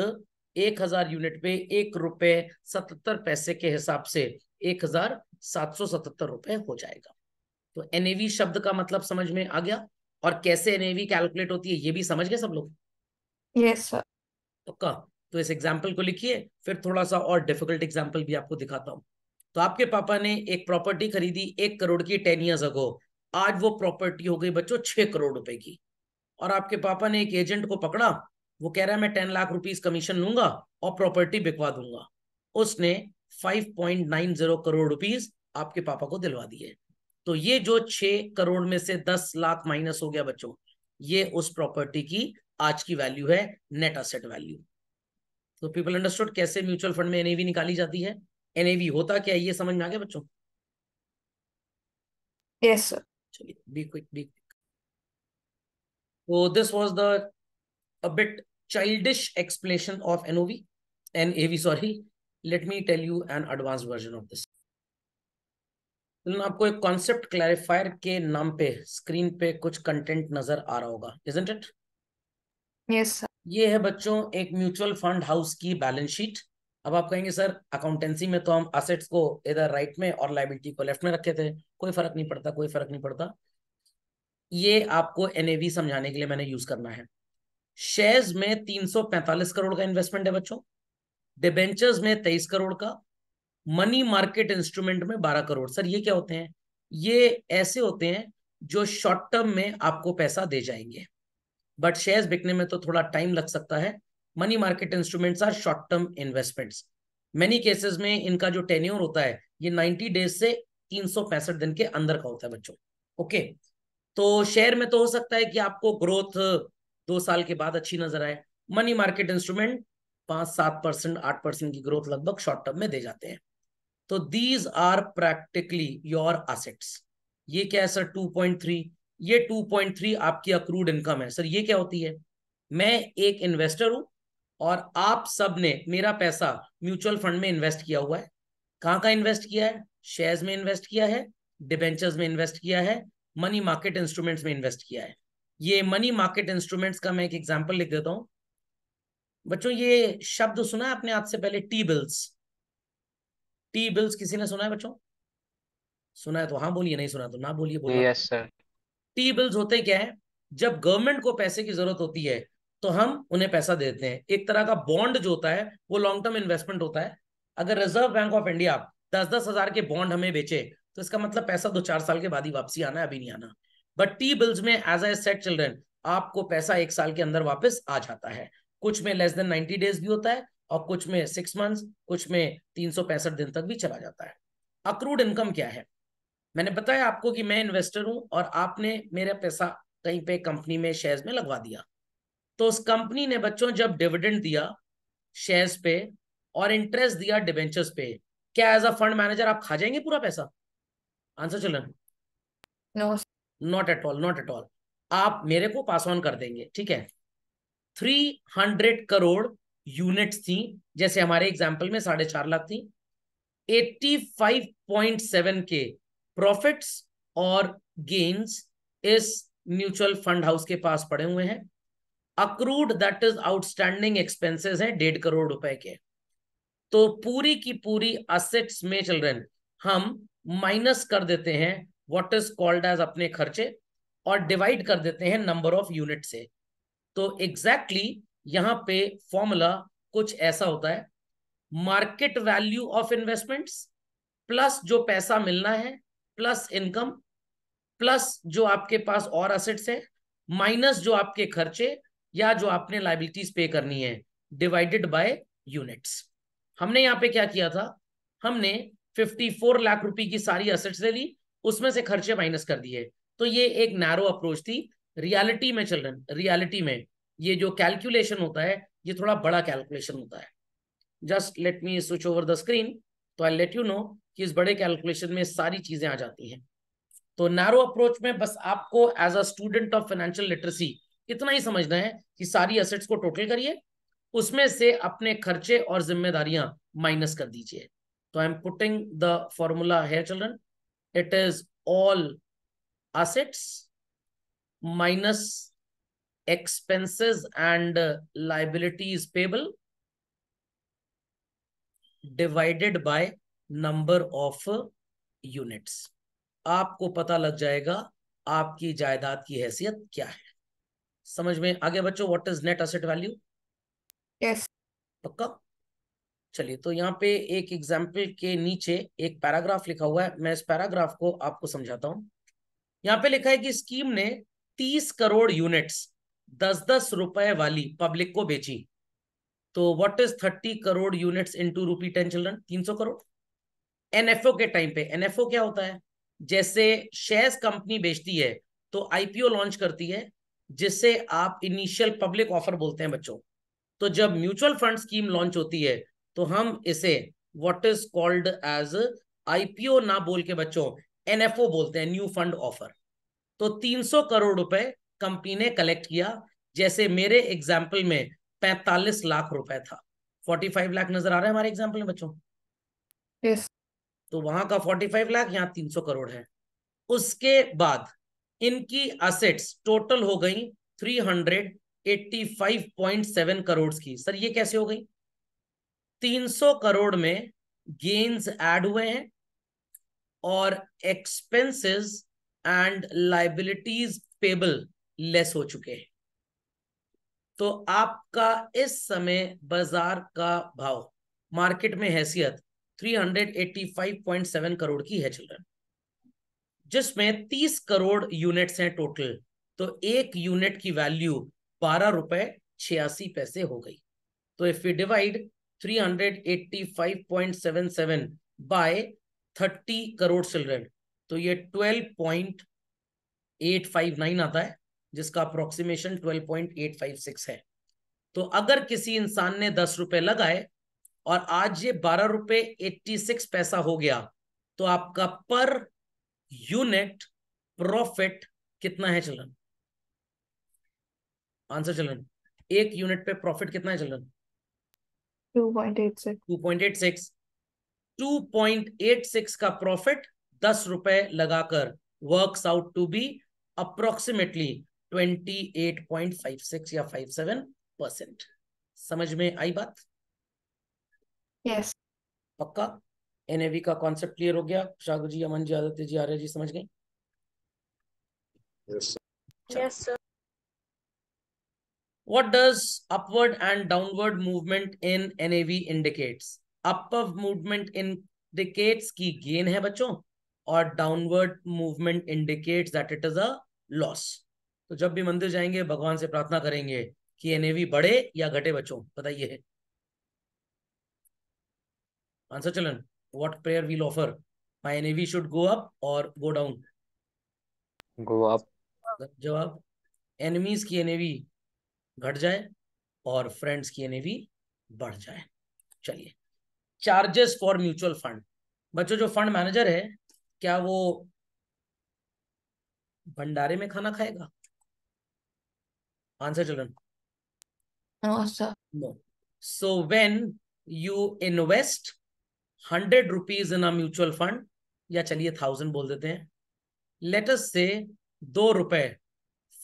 एक हजार यूनिट पे एक रुपए सतहत्तर पैसे के हिसाब से एक हजार सात सौ सतहत्तर रुपए हो जाएगा तो एनएवी शब्द का मतलब समझ में आ गया और कैसे एनएवी कैलकुलेट होती है ये भी समझ गए सब लोग यस सर पक्का तो इस एग्जाम्पल को लिखिए फिर थोड़ा सा और डिफिकल्ट एग्जाम्पल भी आपको दिखाता हूँ तो आपके पापा ने एक प्रॉपर्टी खरीदी एक करोड़ की टेन ईयर्स अगो आज वो प्रॉपर्टी हो गई बच्चों छह करोड़ रुपए की और आपके पापा ने एक एजेंट को पकड़ा वो कह रहा है मैं टेन लाख रुपीज कमीशन लूंगा और प्रॉपर्टी बिकवा दूंगा उसने five point nine zero crore rupees आपके पापा को दिलवा दिए तो ये जो छह करोड़ में से दस लाख माइनस हो गया बच्चों ये उस प्रॉपर्टी की आज की वैल्यू है नेट असेट वैल्यू तो पीपल अंडरस्टूड कैसे म्यूचुअल फंड में एनएवी निकाली जाती है एनएवी होता क्या ये समझ में आ गया बच्चों यस चलिए बी क्विक बी तो this was the a bit childish explanation of NOV, NAV, sorry let me tell you an advance version of this आपको एक कॉन्सेप्ट क्लैरिफायर के नाम पे स्क्रीन पे कुछ कंटेंट नजर आ रहा होगा इजेंट इट yes, ये है बच्चों एक म्यूचुअल फंड हाउस की बैलेंस शीट अब आप कहेंगे सर अकाउंटेंसी में तो हम असेट्स को इधर राइट में और लाइबिलिटी को लेफ्ट में रखे थे कोई फर्क नहीं पड़ता कोई फर्क नहीं पड़ता ये आपको एनएवी समझाने के लिए मैंने यूज करना है शेयर्स में 345 करोड़ का इन्वेस्टमेंट है बच्चों डिबेंचर्स में 23 करोड़ का मनी मार्केट इंस्ट्रूमेंट में 12 करोड़ सर ये क्या होते हैं ये ऐसे होते हैं जो शॉर्ट टर्म में आपको पैसा दे जाएंगे बट शेयर्स बिकने में तो थोड़ा टाइम लग सकता है money market instruments are short term investments many cases में इनका जो टेन्योर होता है ये 90 डेज से तीन दिन के अंदर का होता है बच्चों ओके तो शेयर में तो हो सकता है कि आपको ग्रोथ दो साल के बाद अच्छी नजर आए मनी मार्केट इंस्ट्रूमेंट पांच सात परसेंट आठ परसेंट की ग्रोथ लगभग शॉर्ट टर्म में दे जाते हैं तो these are practically your assets ये क्या है सर थ्री ये 2.3 आपकी अक्रूड इनकम है सर ये क्या होती है मैं एक इन्वेस्टर हूं और आप सब ने मेरा पैसा म्यूचुअल फंड में इन्वेस्ट किया हुआ है कहाँ का इन्वेस्ट किया है शेयर्स में इन्वेस्ट किया है डिबेंचर्स में इन्वेस्ट किया है मनी मार्केट इंस्ट्रूमेंट्स में इन्वेस्ट किया है ये मनी मार्केट इंस्ट्रूमेंट्स का मैं एक एग्जाम्पल लिख देता हूँ बच्चों ये शब्द सुना है आपने आज से पहले टी बिल्स टी बिल्स किसी ने सुना है बच्चों सुना है तो हाँ बोलिए नहीं सुना तो ना बोलिए बोलिए यस सर टी बिल्स होते क्या है जब गवर्नमेंट को पैसे की जरूरत होती है तो हम उन्हें पैसा देते हैं एक तरह का बॉन्ड जो होता है वो लॉन्ग टर्म इन्वेस्टमेंट होता है अगर रिजर्व बैंक ऑफ इंडिया दस दस हजार के बॉन्ड हमें बेचे तो इसका मतलब पैसा दो चार साल के बाद ही वापसी आना है अभी नहीं आना बट टी बिल्स में एज ए सेट चिल्ड्रन आपको पैसा एक साल के अंदर वापस आ जाता है कुछ में लेस देन नाइनटी डेज भी होता है और कुछ में सिक्स मंथ्स कुछ में तीन दिन तक भी चला जाता है अक्रूड इनकम क्या है मैंने बताया आपको कि मैं इन्वेस्टर हूं और आपने मेरा पैसा कहीं पे कंपनी में शेयर्स में लगवा दिया तो उस कंपनी ने बच्चों जब डिविडेंड दिया शेयर्स पे और इंटरेस्ट दिया डिबेंचर्स पे क्या एज अ फंड मैनेजर आप खा जाएंगे पूरा पैसा आंसर चलन not at all not at all आप मेरे को पास ऑन कर देंगे ठीक है थ्री हंड्रेड करोड़ यूनिट्स थी जैसे हमारे एग्जाम्पल में साढ़े चार लाख थी एट्टी फाइव पॉइंट सेवन के प्रॉफिट्स और गेन्स इस म्यूचुअल फंड हाउस के पास पड़े हुए हैं accrued that is outstanding expenses हैं डेढ़ करोड़ रुपए के तो पूरी की पूरी असेट्स में चिल्ड्रन हम माइनस कर देते हैं व्हाट इज कॉल्ड एज अपने खर्चे और डिवाइड कर देते हैं नंबर ऑफ यूनिट से तो एग्जैक्टली exactly यहां पे फॉर्मूला कुछ ऐसा होता है market value of investments plus जो पैसा मिलना है प्लस इनकम प्लस जो आपके पास और असेट्स है माइनस जो आपके खर्चे या जो आपने लाइबिलिटीज पे करनी है डिवाइडेड बाय यूनिट्स हमने यहाँ पे क्या किया था हमने 54 लाख रुपए की सारी असेट्स ले ली उसमें से खर्चे माइनस कर दिए तो ये एक नैरो अप्रोच थी रियलिटी में चिल्ड्रन रियलिटी में ये जो कैलकुलेशन होता है ये थोड़ा बड़ा कैलकुलेशन होता है just let me switch over the screen तो आई लेट यू नो कि इस बड़े कैलकुलेशन में सारी चीजें आ जाती हैं तो नैरो अप्रोच में बस आपको as a student of financial literacy इतना ही समझना है कि सारी असेट्स को टोटल करिए उसमें से अपने खर्चे और जिम्मेदारियां माइनस कर दीजिए तो I am putting the formula here children it is all assets minus expenses and liabilities payable divided by number of units आपको पता लग जाएगा आपकी जायदाद की हैसियत क्या है समझ में आगे बच्चों what is net asset value yes पक्का चलिए तो यहाँ पे एक एग्जाम्पल के नीचे एक पैराग्राफ लिखा हुआ है मैं इस पैराग्राफ को आपको समझाता हूँ यहाँ पे लिखा है कि स्कीम ने तीस करोड़ यूनिट्स दस दस रुपए वाली पब्लिक को बेची तो what is thirty crore units into rupee ten children तीन सौ करोड़ एनएफओ के टाइम पे एनएफओ क्या होता है जैसे शेयर्स कंपनी बेचती है तो आईपीओ लॉन्च करती है जिससे आप इनिशियल पब्लिक ऑफर बोलते हैं बच्चों तो जब म्यूचुअल फंड स्कीम लॉन्च होती है तो हम इसे what is called as IPO ना बोल के बच्चों एनएफओ बोलते हैं न्यू फंड ऑफर तो 300 करोड़ रुपए कंपनी ने कलेक्ट किया जैसे मेरे एग्जाम्पल में 45 लाख रुपए था 45 लाख नजर आ रहा है हमारे एग्जाम्पल में बच्चों yes. तो वहां का 45 लाख यहाँ 300 करोड़ है उसके बाद इनकी असेट्स टोटल हो गई 385.7 करोड़ की सर ये कैसे हो गई 300 करोड़ में गेन्स ऐड हुए हैं और expenses and liabilities payable less हो चुके हैं तो आपका इस समय बाजार का भाव मार्केट में हैसियत 385.7 करोड़ की है चिल्ड्रन जिसमें 30 करोड़ यूनिट्स हैं टोटल तो एक यूनिट की वैल्यू बारह रुपए छियासी पैसे हो गई तो if you divide 385.77 by 30 crore children तो ये 12.859 आता है जिसका अप्रोक्सीमेशन 12.856 है तो अगर किसी इंसान ने दस रुपए लगाए और आज ये बारह रुपए एट्टी सिक्स पैसा हो गया तो आपका पर यूनिट प्रॉफिट कितना है चलन आंसर चलन एक यूनिट पे प्रॉफिट कितना है चलन two two point eight six point eight six का प्रॉफिट दस रुपए लगाकर works out to be approximately twenty eight point five six या फाइव सेवन परसेंट समझ में आई बात yes. पक्का एनएवी का कॉन्सेप्ट क्लियर हो गया शाह जी अमन जी आदित्य जी आर्य जी समझ गए what does upward and downward movement in an NAV indicates upper movement in indicates की गेन है बच्चों और downward movement indicates that it is a loss तो जब भी मंदिर जाएंगे भगवान से प्रार्थना करेंगे कि एन एवी बढ़े या घटे बच्चों बताइए है Answer Chalan, what prayer we'll offer? My NAV should go up और गो डाउन गो अप जवाब एनिमीज की एनएवी घट जाए और फ्रेंड्स की एनएवी बढ़ जाए चलिए चार्जेस फॉर म्यूचुअल फंड बच्चों जो फंड मैनेजर है क्या वो भंडारे में खाना खाएगा आंसर चलन no so when you invest hundred rupees in a mutual fund या चलिए थाउजेंड बोल देते हैं लेटेस्ट से दो रुपए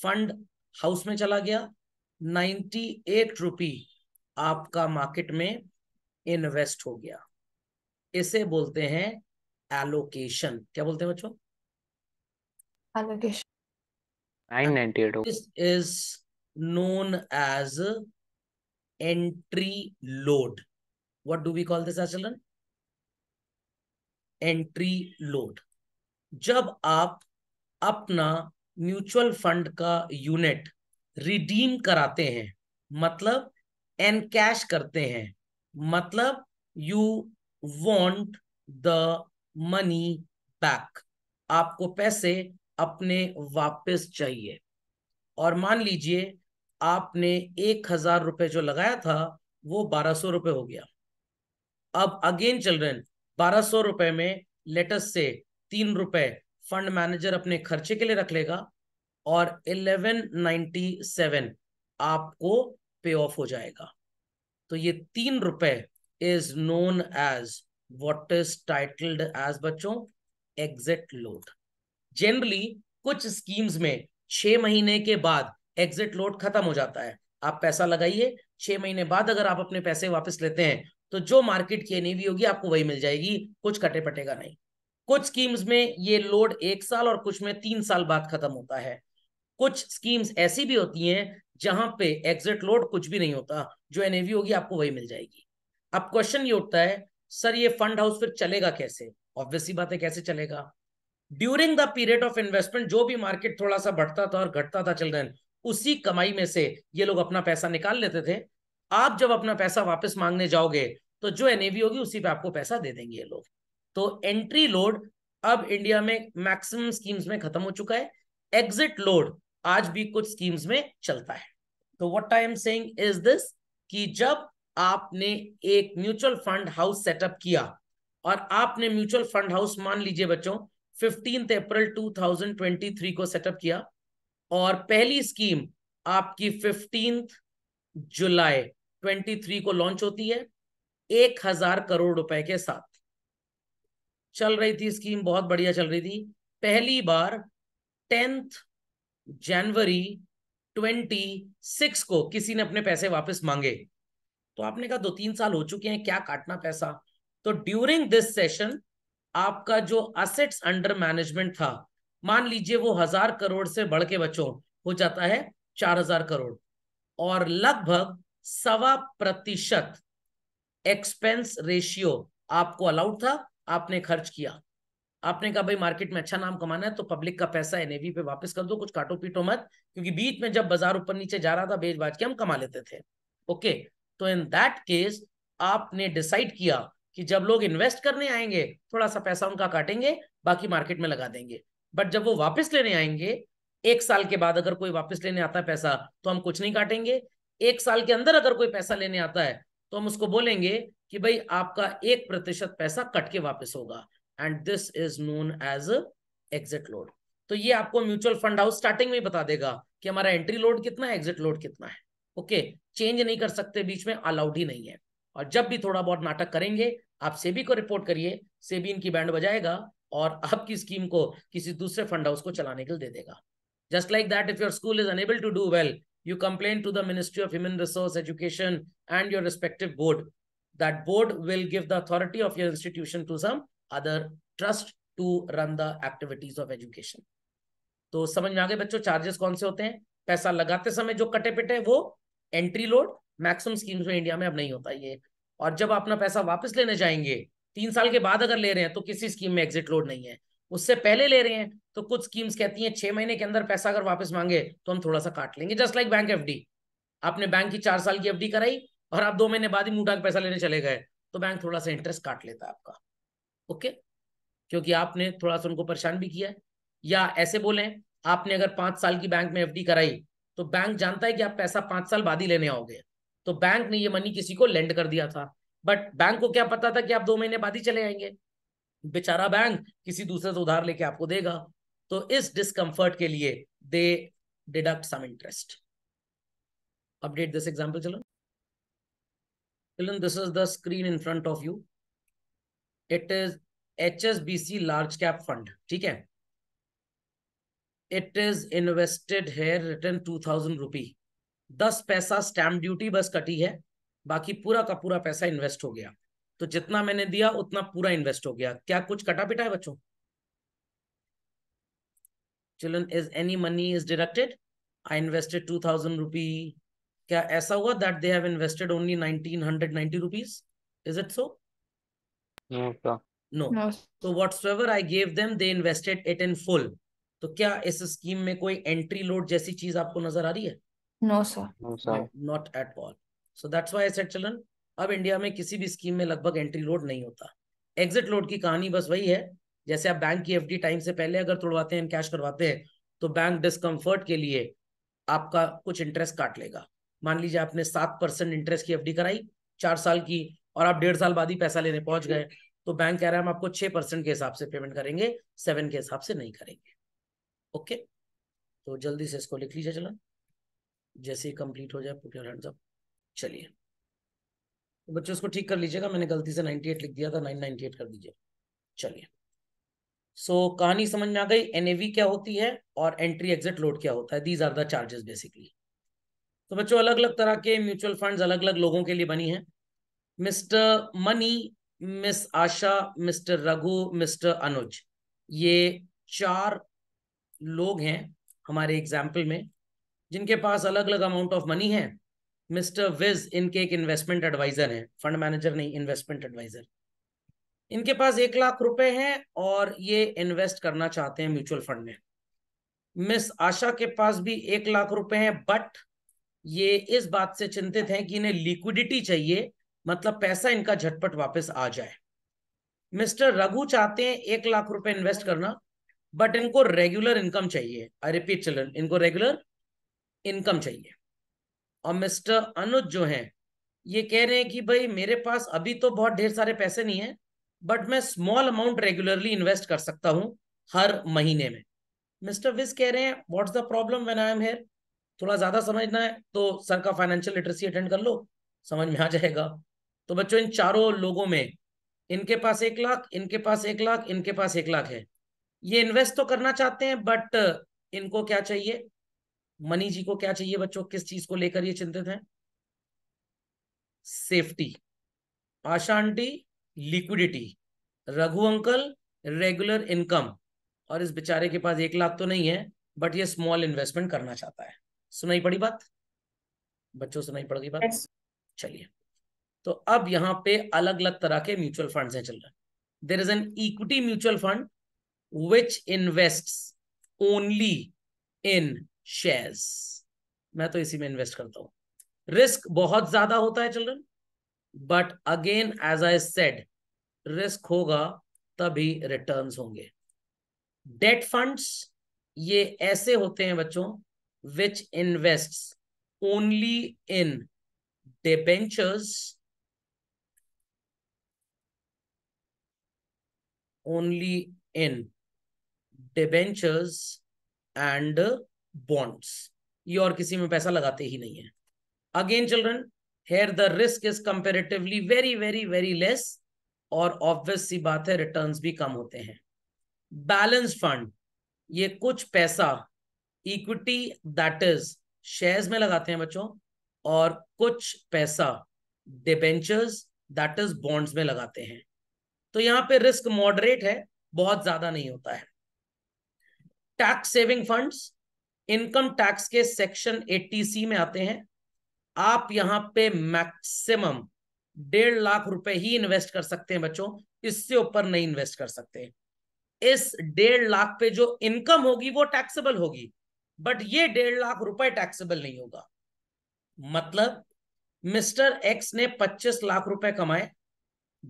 फंड हाउस में चला गया नाइन्टी एट रुपी आपका मार्केट में इन्वेस्ट हो गया इसे बोलते हैं एलोकेशन क्या बोलते हैं बच्चों is known as entry load what do we call this as entry load जब आप अपना म्यूचुअल फंड का यूनिट रिडीम कराते हैं मतलब एनकैश करते हैं मतलब you want the money back आपको पैसे अपने वापस चाहिए और मान लीजिए आपने एक हजार रुपये जो लगाया था वो बारह सौ रुपये हो गया अब अगेन चिल्ड्रेन बारह सौ रुपए में लेटस से तीन रुपए फंड मैनेजर अपने खर्चे के लिए रख लेगा और इलेवन नाइन्टी सेवन आपको पे ऑफ हो जाएगा तो ये तीन रुपए is known as what is titled as बच्चों एग्जिट लोड जनरली कुछ स्कीम्स में छह महीने के बाद एग्जिट लोड खत्म हो जाता है आप पैसा लगाइए छह महीने बाद अगर आप अपने पैसे वापस लेते हैं तो जो मार्केट की एनईवी होगी आपको वही मिल जाएगी कुछ कटे पटेगा नहीं कुछ स्कीम्स में ये लोड एक साल और कुछ में तीन साल बाद खत्म होता है कुछ स्कीम्स ऐसी भी होती हैं जहां पे एग्जिट लोड कुछ भी नहीं होता जो एनएवी होगी आपको वही मिल जाएगी अब क्वेश्चन ये उठता है सर ये फंड हाउस फिर चलेगा कैसे ऑब्वियसली बात है कैसे चलेगा during the period of investment जो भी मार्केट थोड़ा सा बढ़ता था और घटता था चिल्ड्रेन उसी कमाई में से ये लोग अपना पैसा निकाल लेते थे आप जब अपना पैसा वापस मांगने जाओगे तो जो एनएवी होगी उसी पे आपको पैसा दे देंगे ये लोग तो एंट्री लोड अब इंडिया में मैक्सिमम स्कीम्स में खत्म हो चुका है एग्जिट लोड आज भी कुछ स्कीम्स में चलता है तो what I am saying is this कि जब आपने एक म्यूचुअल फंड हाउस सेटअप किया और आपने म्यूचुअल फंड हाउस मान लीजिए बच्चों फिफ्टीन अप्रैल 2023 को सेटअप किया और पहली स्कीम आपकी फिफ्टींथ जुलाई 2023 को लॉन्च होती है एक हजार करोड़ रुपए के साथ चल रही थी स्कीम बहुत बढ़िया चल रही थी पहली बार टेंथ जनवरी 26 को किसी ने अपने पैसे वापस मांगे तो आपने कहा दो तीन साल हो चुके हैं क्या काटना पैसा तो ड्यूरिंग दिस सेशन आपका जो असेट्स अंडर मैनेजमेंट था मान लीजिए वो हजार करोड़ से बढ़ के बच्चों हो जाता है चार हजार करोड़ और लगभग सवा प्रतिशत एक्सपेंस रेशियो आपको अलाउड था आपने खर्च किया आपने कहा भाई मार्केट में अच्छा नाम कमाना है तो पब्लिक का पैसा एनएवी पे वापस कर दो कुछ काटो पीटो मत क्योंकि बीच में जब बाजार ऊपर नीचे जा रहा था बेच बाज के हम कमा लेते थे ओके तो इन दैट केस आपने डिसाइड किया कि जब लोग इन्वेस्ट करने आएंगे थोड़ा सा पैसा उनका काटेंगे बाकी मार्केट में लगा देंगे बट जब वो वापस लेने आएंगे एक साल के बाद अगर कोई वापस लेने आता है पैसा तो हम कुछ नहीं काटेंगे एक साल के अंदर अगर कोई पैसा लेने आता है तो हम उसको बोलेंगे कि भाई आपका एक प्रतिशत पैसा कट के वापस होगा and this is known as exit load तो ये आपको म्यूचुअल फंड हाउस स्टार्टिंग में बता देगा कि हमारा एंट्री लोड कितना है एग्जिट लोड कितना है ओके चेंज नहीं कर सकते बीच में अलाउड ही नहीं है और जब भी थोड़ा बहुत नाटक करेंगे आप सेबी को रिपोर्ट करिए सेबी इनकी बैंड बजाएगा और आपकी स्कीम को किसी दूसरे फंड हाउस को चलाने के लिए दे देगा just like that if your school is unable to do well you complain to the Ministry of Human Resource, Education, and your respective board. That board will give the authority of your institution to some other trust to run the activities of education. तो समझ में आ गए बच्चों charges कौन से होते हैं पैसा लगाते समय जो कटे पिटे वो एंट्री लोड मैक्सिमम स्कीम्स में इंडिया में अब नहीं होता ये और जब अपना पैसा वापस लेने जाएंगे तीन साल के बाद अगर ले रहे हैं तो किसी स्कीम में एग्जिट लोड नहीं है उससे पहले ले रहे हैं तो कुछ स्कीम्स कहती हैं छह महीने के अंदर पैसा अगर वापस मांगे तो हम थोड़ा सा काट लेंगे जस्ट लाइक बैंक एफ आपने बैंक की चार साल की एफ कराई और आप दो महीने बाद ही मुंह पैसा लेने चले गए तो बैंक थोड़ा सा इंटरेस्ट काट लेता है आपका ओके क्योंकि आपने थोड़ा सा उनको परेशान भी किया है या ऐसे बोले आपने अगर पांच साल की बैंक में एफडी कराई तो बैंक जानता है कि आप पैसा पांच साल बाद ही लेने आओगे तो बैंक ने ये मनी किसी को लेंड कर दिया था बट बैंक को क्या पता था कि आप दो महीने बाद ही चले आएंगे बेचारा बैंक किसी दूसरे से उधार लेके आपको देगा तो इस डिसकंफर्ट के लिए they deduct some interest update this example चलो children in front of you it is H S B C large cap fund ठीक है इट इज इन्वेस्टेड है रिटर्न टू थाउजेंड रुपी दस पैसा स्टैंप ड्यूटी बस कटी है बाकी पूरा का पूरा पैसा इन्वेस्ट हो गया तो जितना मैंने दिया उतना पूरा इन्वेस्ट हो गया क्या कुछ कटा पिटा है बच्चों children is any money is deducted I invested two thousand rupee क्या ऐसा हुआ that they have invested only nineteen hundred ninety rupees is it so no तो whatever I gave them they invested it in full तो क्या इस scheme में कोई entry load जैसी चीज आपको नजर आ रही है no sir not at all so that's why I said children अब इंडिया में किसी भी स्कीम में लगभग एंट्री लोड नहीं होता एग्जिट लोड की कहानी बस वही है जैसे आप बैंक की एफडी टाइम से पहले अगर तोड़वाते हैं कैश करवाते हैं तो बैंक डिस्कम्फर्ट के लिए आपका कुछ इंटरेस्ट काट लेगा मान लीजिए आपने सात परसेंट इंटरेस्ट की एफडी कराई चार साल की और आप डेढ़ साल बाद ही पैसा लेने पहुंच गए तो बैंक कह रहा है हम आपको छह परसेंट के हिसाब से पेमेंट करेंगे सेवन के हिसाब से नहीं करेंगे ओके तो जल्दी से इसको लिख लीजिए चलन जैसे ही कंप्लीट हो जाए पुट योर हैंड्स अप चलिए तो बच्चे उसको ठीक कर लीजिएगा मैंने गलती से 98 लिख दिया था 998 कर दीजिए चलिए सो so, कहानी समझ में आ गई एनएवी क्या होती है और एंट्री एग्जिट लोड क्या होता है these are the charges basically तो बच्चों अलग अलग तरह के म्यूचुअल फंड अलग अलग लोगों के लिए बनी है mister Mani miss Asha mister Raghu mister Anuj ये चार लोग हैं हमारे एग्जाम्पल में जिनके पास अलग अलग अमाउंट ऑफ मनी है मिस्टर विज इनके एक इन्वेस्टमेंट एडवाइजर हैं फंड मैनेजर नहीं इन्वेस्टमेंट एडवाइजर इनके पास एक लाख रुपए हैं और ये इन्वेस्ट करना चाहते हैं म्यूचुअल फंड में मिस आशा के पास भी एक लाख रुपए हैं बट ये इस बात से चिंतित हैं कि इन्हें लिक्विडिटी चाहिए मतलब पैसा इनका झटपट वापस आ जाए मिस्टर रघु चाहते हैं एक लाख रुपए इन्वेस्ट करना बट इनको रेगुलर इनकम चाहिए आई रिपीट चिल्ड्रन इनको रेगुलर इनकम चाहिए और मिस्टर अनुज जो हैं ये कह रहे हैं कि भाई मेरे पास अभी तो बहुत ढेर सारे पैसे नहीं है बट मैं स्मॉल अमाउंट रेगुलरली इन्वेस्ट कर सकता हूँ हर महीने में मिस्टर विस कह रहे हैं what's the problem when I am here थोड़ा ज्यादा समझना है तो सर का फाइनेंशियल लिटरेसी अटेंड कर लो समझ में आ जाएगा तो बच्चों इन चारों लोगों में इनके पास एक लाख इनके पास एक लाख इनके पास एक लाख है ये इन्वेस्ट तो करना चाहते हैं बट इनको क्या चाहिए मनी जी को क्या चाहिए बच्चों किस चीज को लेकर ये चिंतित हैं safety Asha aunty liquidity Raghu uncle regular income और इस बेचारे के पास एक लाख तो नहीं है बट ये स्मॉल इन्वेस्टमेंट करना चाहता है सुनाई पड़ी बात बच्चों सुनाई पड़ गई बात yes. चलिए तो अब यहाँ पे अलग अलग तरह के म्यूचुअल फंड हैं चल रहे there is an equity mutual fund which invest only in shares मैं तो इसी में इन्वेस्ट करता हूं रिस्क बहुत ज्यादा होता है children but again as I said risk होगा तभी रिटर्न्स होंगे डेट फंड्स ये ऐसे होते हैं बच्चों which invest only in debentures only in debentures and bonds ये और किसी में पैसा लगाते ही नहीं है again children here the risk is comparatively very very very less और ऑब्वियस सी बात है रिटर्न भी कम होते हैं बैलेंस फंड ये कुछ पैसा इक्विटी दैट इज शेयर्स में लगाते हैं बच्चों और कुछ पैसा डिबेंचर्स दैट इज बॉन्ड्स में लगाते हैं तो यहां पे रिस्क मॉडरेट है बहुत ज्यादा नहीं होता है tax saving funds income tax के सेक्शन 80 में आते हैं आप यहां पे मैक्सिमम डेढ़ लाख रुपए ही इन्वेस्ट कर सकते हैं बच्चों इससे ऊपर नहीं इन्वेस्ट कर सकते इस डेढ़ लाख पे जो इनकम होगी वो टैक्सेबल होगी बट ये डेढ़ लाख रुपए टैक्सेबल नहीं होगा मतलब मिस्टर एक्स ने 25 लाख रुपए कमाए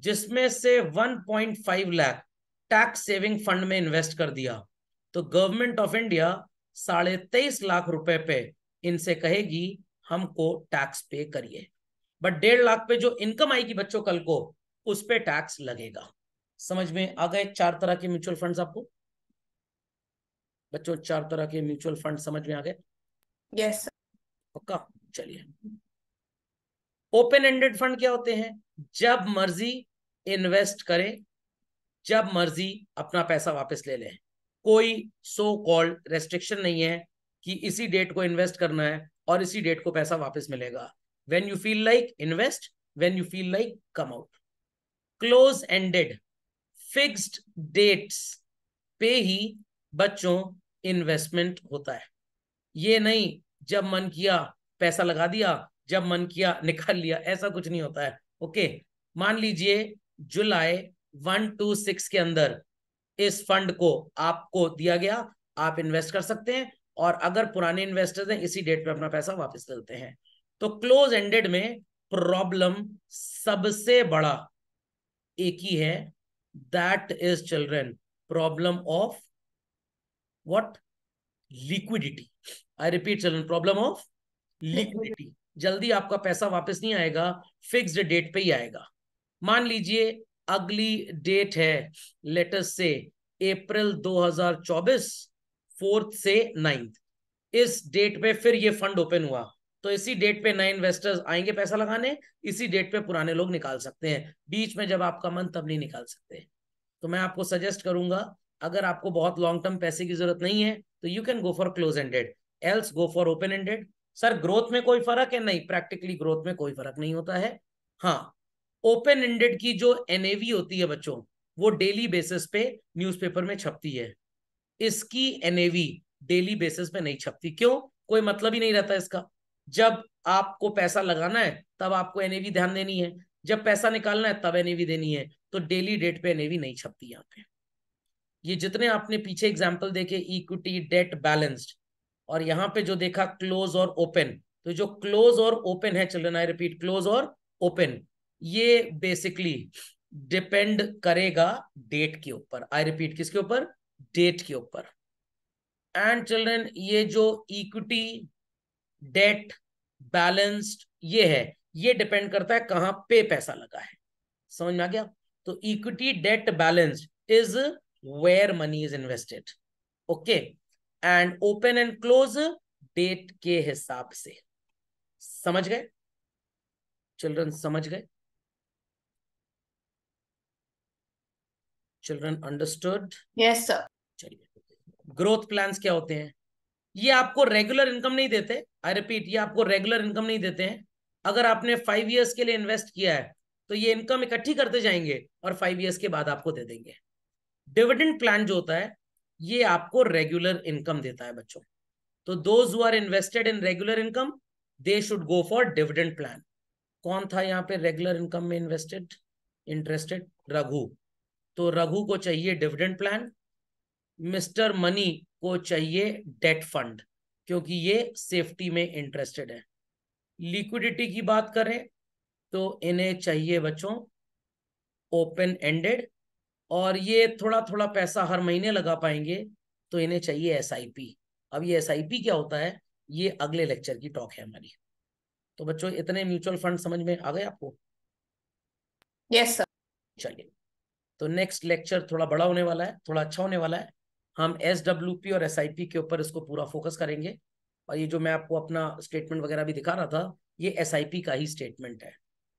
जिसमें से 1.5 लाख टैक्स सेविंग फंड में इन्वेस्ट कर दिया तो गवर्नमेंट ऑफ इंडिया साढ़े तेईस लाख रुपए पे इनसे कहेगी हमको टैक्स पे करिए बट डेढ़ लाख पे जो इनकम आएगी बच्चों कल को उस पे टैक्स लगेगा समझ में आ गए चार तरह के म्यूचुअल फंड्स आपको बच्चों चार तरह के म्यूचुअल फंड समझ में आ गए यस पक्का चलिए ओपन एंडेड फंड क्या होते हैं जब मर्जी इन्वेस्ट करें जब मर्जी अपना पैसा वापस ले लें कोई सो कॉल्ड रेस्ट्रिक्शन नहीं है कि इसी डेट को इन्वेस्ट करना है और इसी डेट को पैसा वापस मिलेगा when you feel like invest when you feel like come out close ended fixed dates पे ही बच्चों इन्वेस्टमेंट होता है ये नहीं जब मन किया पैसा लगा दिया जब मन किया निकाल लिया ऐसा कुछ नहीं होता है ओके मान लीजिए जुलाई वन टू सिक्स के अंदर इस फंड को आपको दिया गया आप इन्वेस्ट कर सकते हैं और अगर पुराने इन्वेस्टर्स हैं इसी डेट पे अपना पैसा वापस लेते हैं तो क्लोज एंडेड में प्रॉब्लम सबसे बड़ा एक ही है that is children problem of what liquidity I repeat children problem of liquidity जल्दी आपका पैसा वापस नहीं आएगा फिक्स्ड डेट पे ही आएगा मान लीजिए अगली डेट है लेटेस्ट से अप्रैल 2024 फोर्थ से नाइन्थ इस डेट पे फिर ये फंड ओपन हुआ तो इसी डेट पे नए इन्वेस्टर्स आएंगे पैसा लगाने इसी डेट पे पुराने लोग निकाल सकते हैं बीच में जब आपका मन तब नहीं निकाल सकते तो मैं आपको सजेस्ट करूंगा अगर आपको बहुत लॉन्ग टर्म पैसे की जरूरत नहीं है तो you can go for close ended else go for open ended sir growth में कोई फर्क है नहीं प्रैक्टिकली ग्रोथ में कोई फर्क नहीं होता है हाँ ओपन एंडेड की जो एनएवी होती है बच्चों वो डेली बेसिस पे न्यूज़पेपर में छपती है इसकी एनएवी डेली बेसिस पे नहीं छपती क्यों कोई मतलब ही नहीं रहता इसका जब आपको पैसा लगाना है तब आपको एनएवी ध्यान देनी है जब पैसा निकालना है तब एनएवी देनी है तो डेली डेट पे एनएवी नहीं छपती यहाँ पे ये जितने आपने पीछे एग्जाम्पल देखे इक्विटी डेट बैलेंस्ड और यहाँ पे जो देखा क्लोज और ओपन तो जो क्लोज और ओपन है चिल्ड्रन आई रिपीट क्लोज और ओपन ये बेसिकली डिपेंड करेगा डेट के ऊपर आई रिपीट किसके ऊपर डेट के ऊपर एंड चिल्ड्रेन ये जो इक्विटी डेट बैलेंस्ड ये है ये डिपेंड करता है कहां पे पैसा लगा है समझ में आ गया तो equity debt balanced is where money is invested okay and open and close debt के हिसाब से समझ गए चिल्ड्रन समझ गए चिल्ड्रन अंडरस्टूड यस सर चलिए ग्रोथ प्लान्स क्या होते हैं ये आपको रेगुलर इनकम नहीं देते आई रिपीट ये आपको रेगुलर इनकम नहीं देते हैं अगर आपने फाइव ईयर्स के लिए इन्वेस्ट किया है तो ये इनकम इकट्ठी करते जाएंगे और फाइव ईयर्स के बाद आपको दे देंगे डिविडेंड प्लान जो होता है ये आपको रेगुलर इनकम देता है बच्चों तो those who are invested in regular income they should go for dividend plan कौन था यहाँ पे रेगुलर इनकम में इन्वेस्टेड इंटरेस्टेड रघु तो रघु को चाहिए डिविडेंड प्लान मिस्टर मनी को चाहिए डेट फंड क्योंकि ये सेफ्टी में इंटरेस्टेड है लिक्विडिटी की बात करें तो इन्हें चाहिए बच्चों ओपन एंडेड और ये थोड़ा थोड़ा पैसा हर महीने लगा पाएंगे तो इन्हें चाहिए एस अब ये एस क्या होता है ये अगले लेक्चर की टॉक है हमारी तो बच्चों इतने म्यूचुअल फंड समझ में आ गए आपको यस yes, सर चलिए तो नेक्स्ट लेक्चर थोड़ा बड़ा होने वाला है थोड़ा अच्छा होने वाला है हम एस और एस के ऊपर इसको पूरा फोकस करेंगे और ये जो मैं आपको अपना स्टेटमेंट वगैरह भी दिखा रहा था ये एस का ही स्टेटमेंट है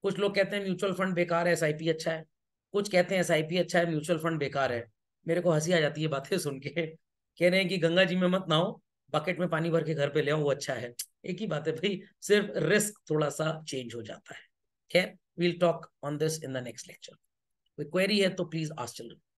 कुछ लोग कहते हैं म्यूचुअल फंड बेकार है एस अच्छा है कुछ कहते हैं एस अच्छा है म्यूचुअल फंड बेकार है मेरे को हंसी आ जाती है बातें सुन के कह रहे हैं कि गंगा जी में मत ना हो बकेट में पानी भर के घर पे ले आओ वो अच्छा है एक ही बात है भाई सिर्फ रिस्क थोड़ा सा चेंज हो जाता है खैर we'll talk on this in the next lecture कोई क्वेरी है तो प्लीज चल चिल्ड्रन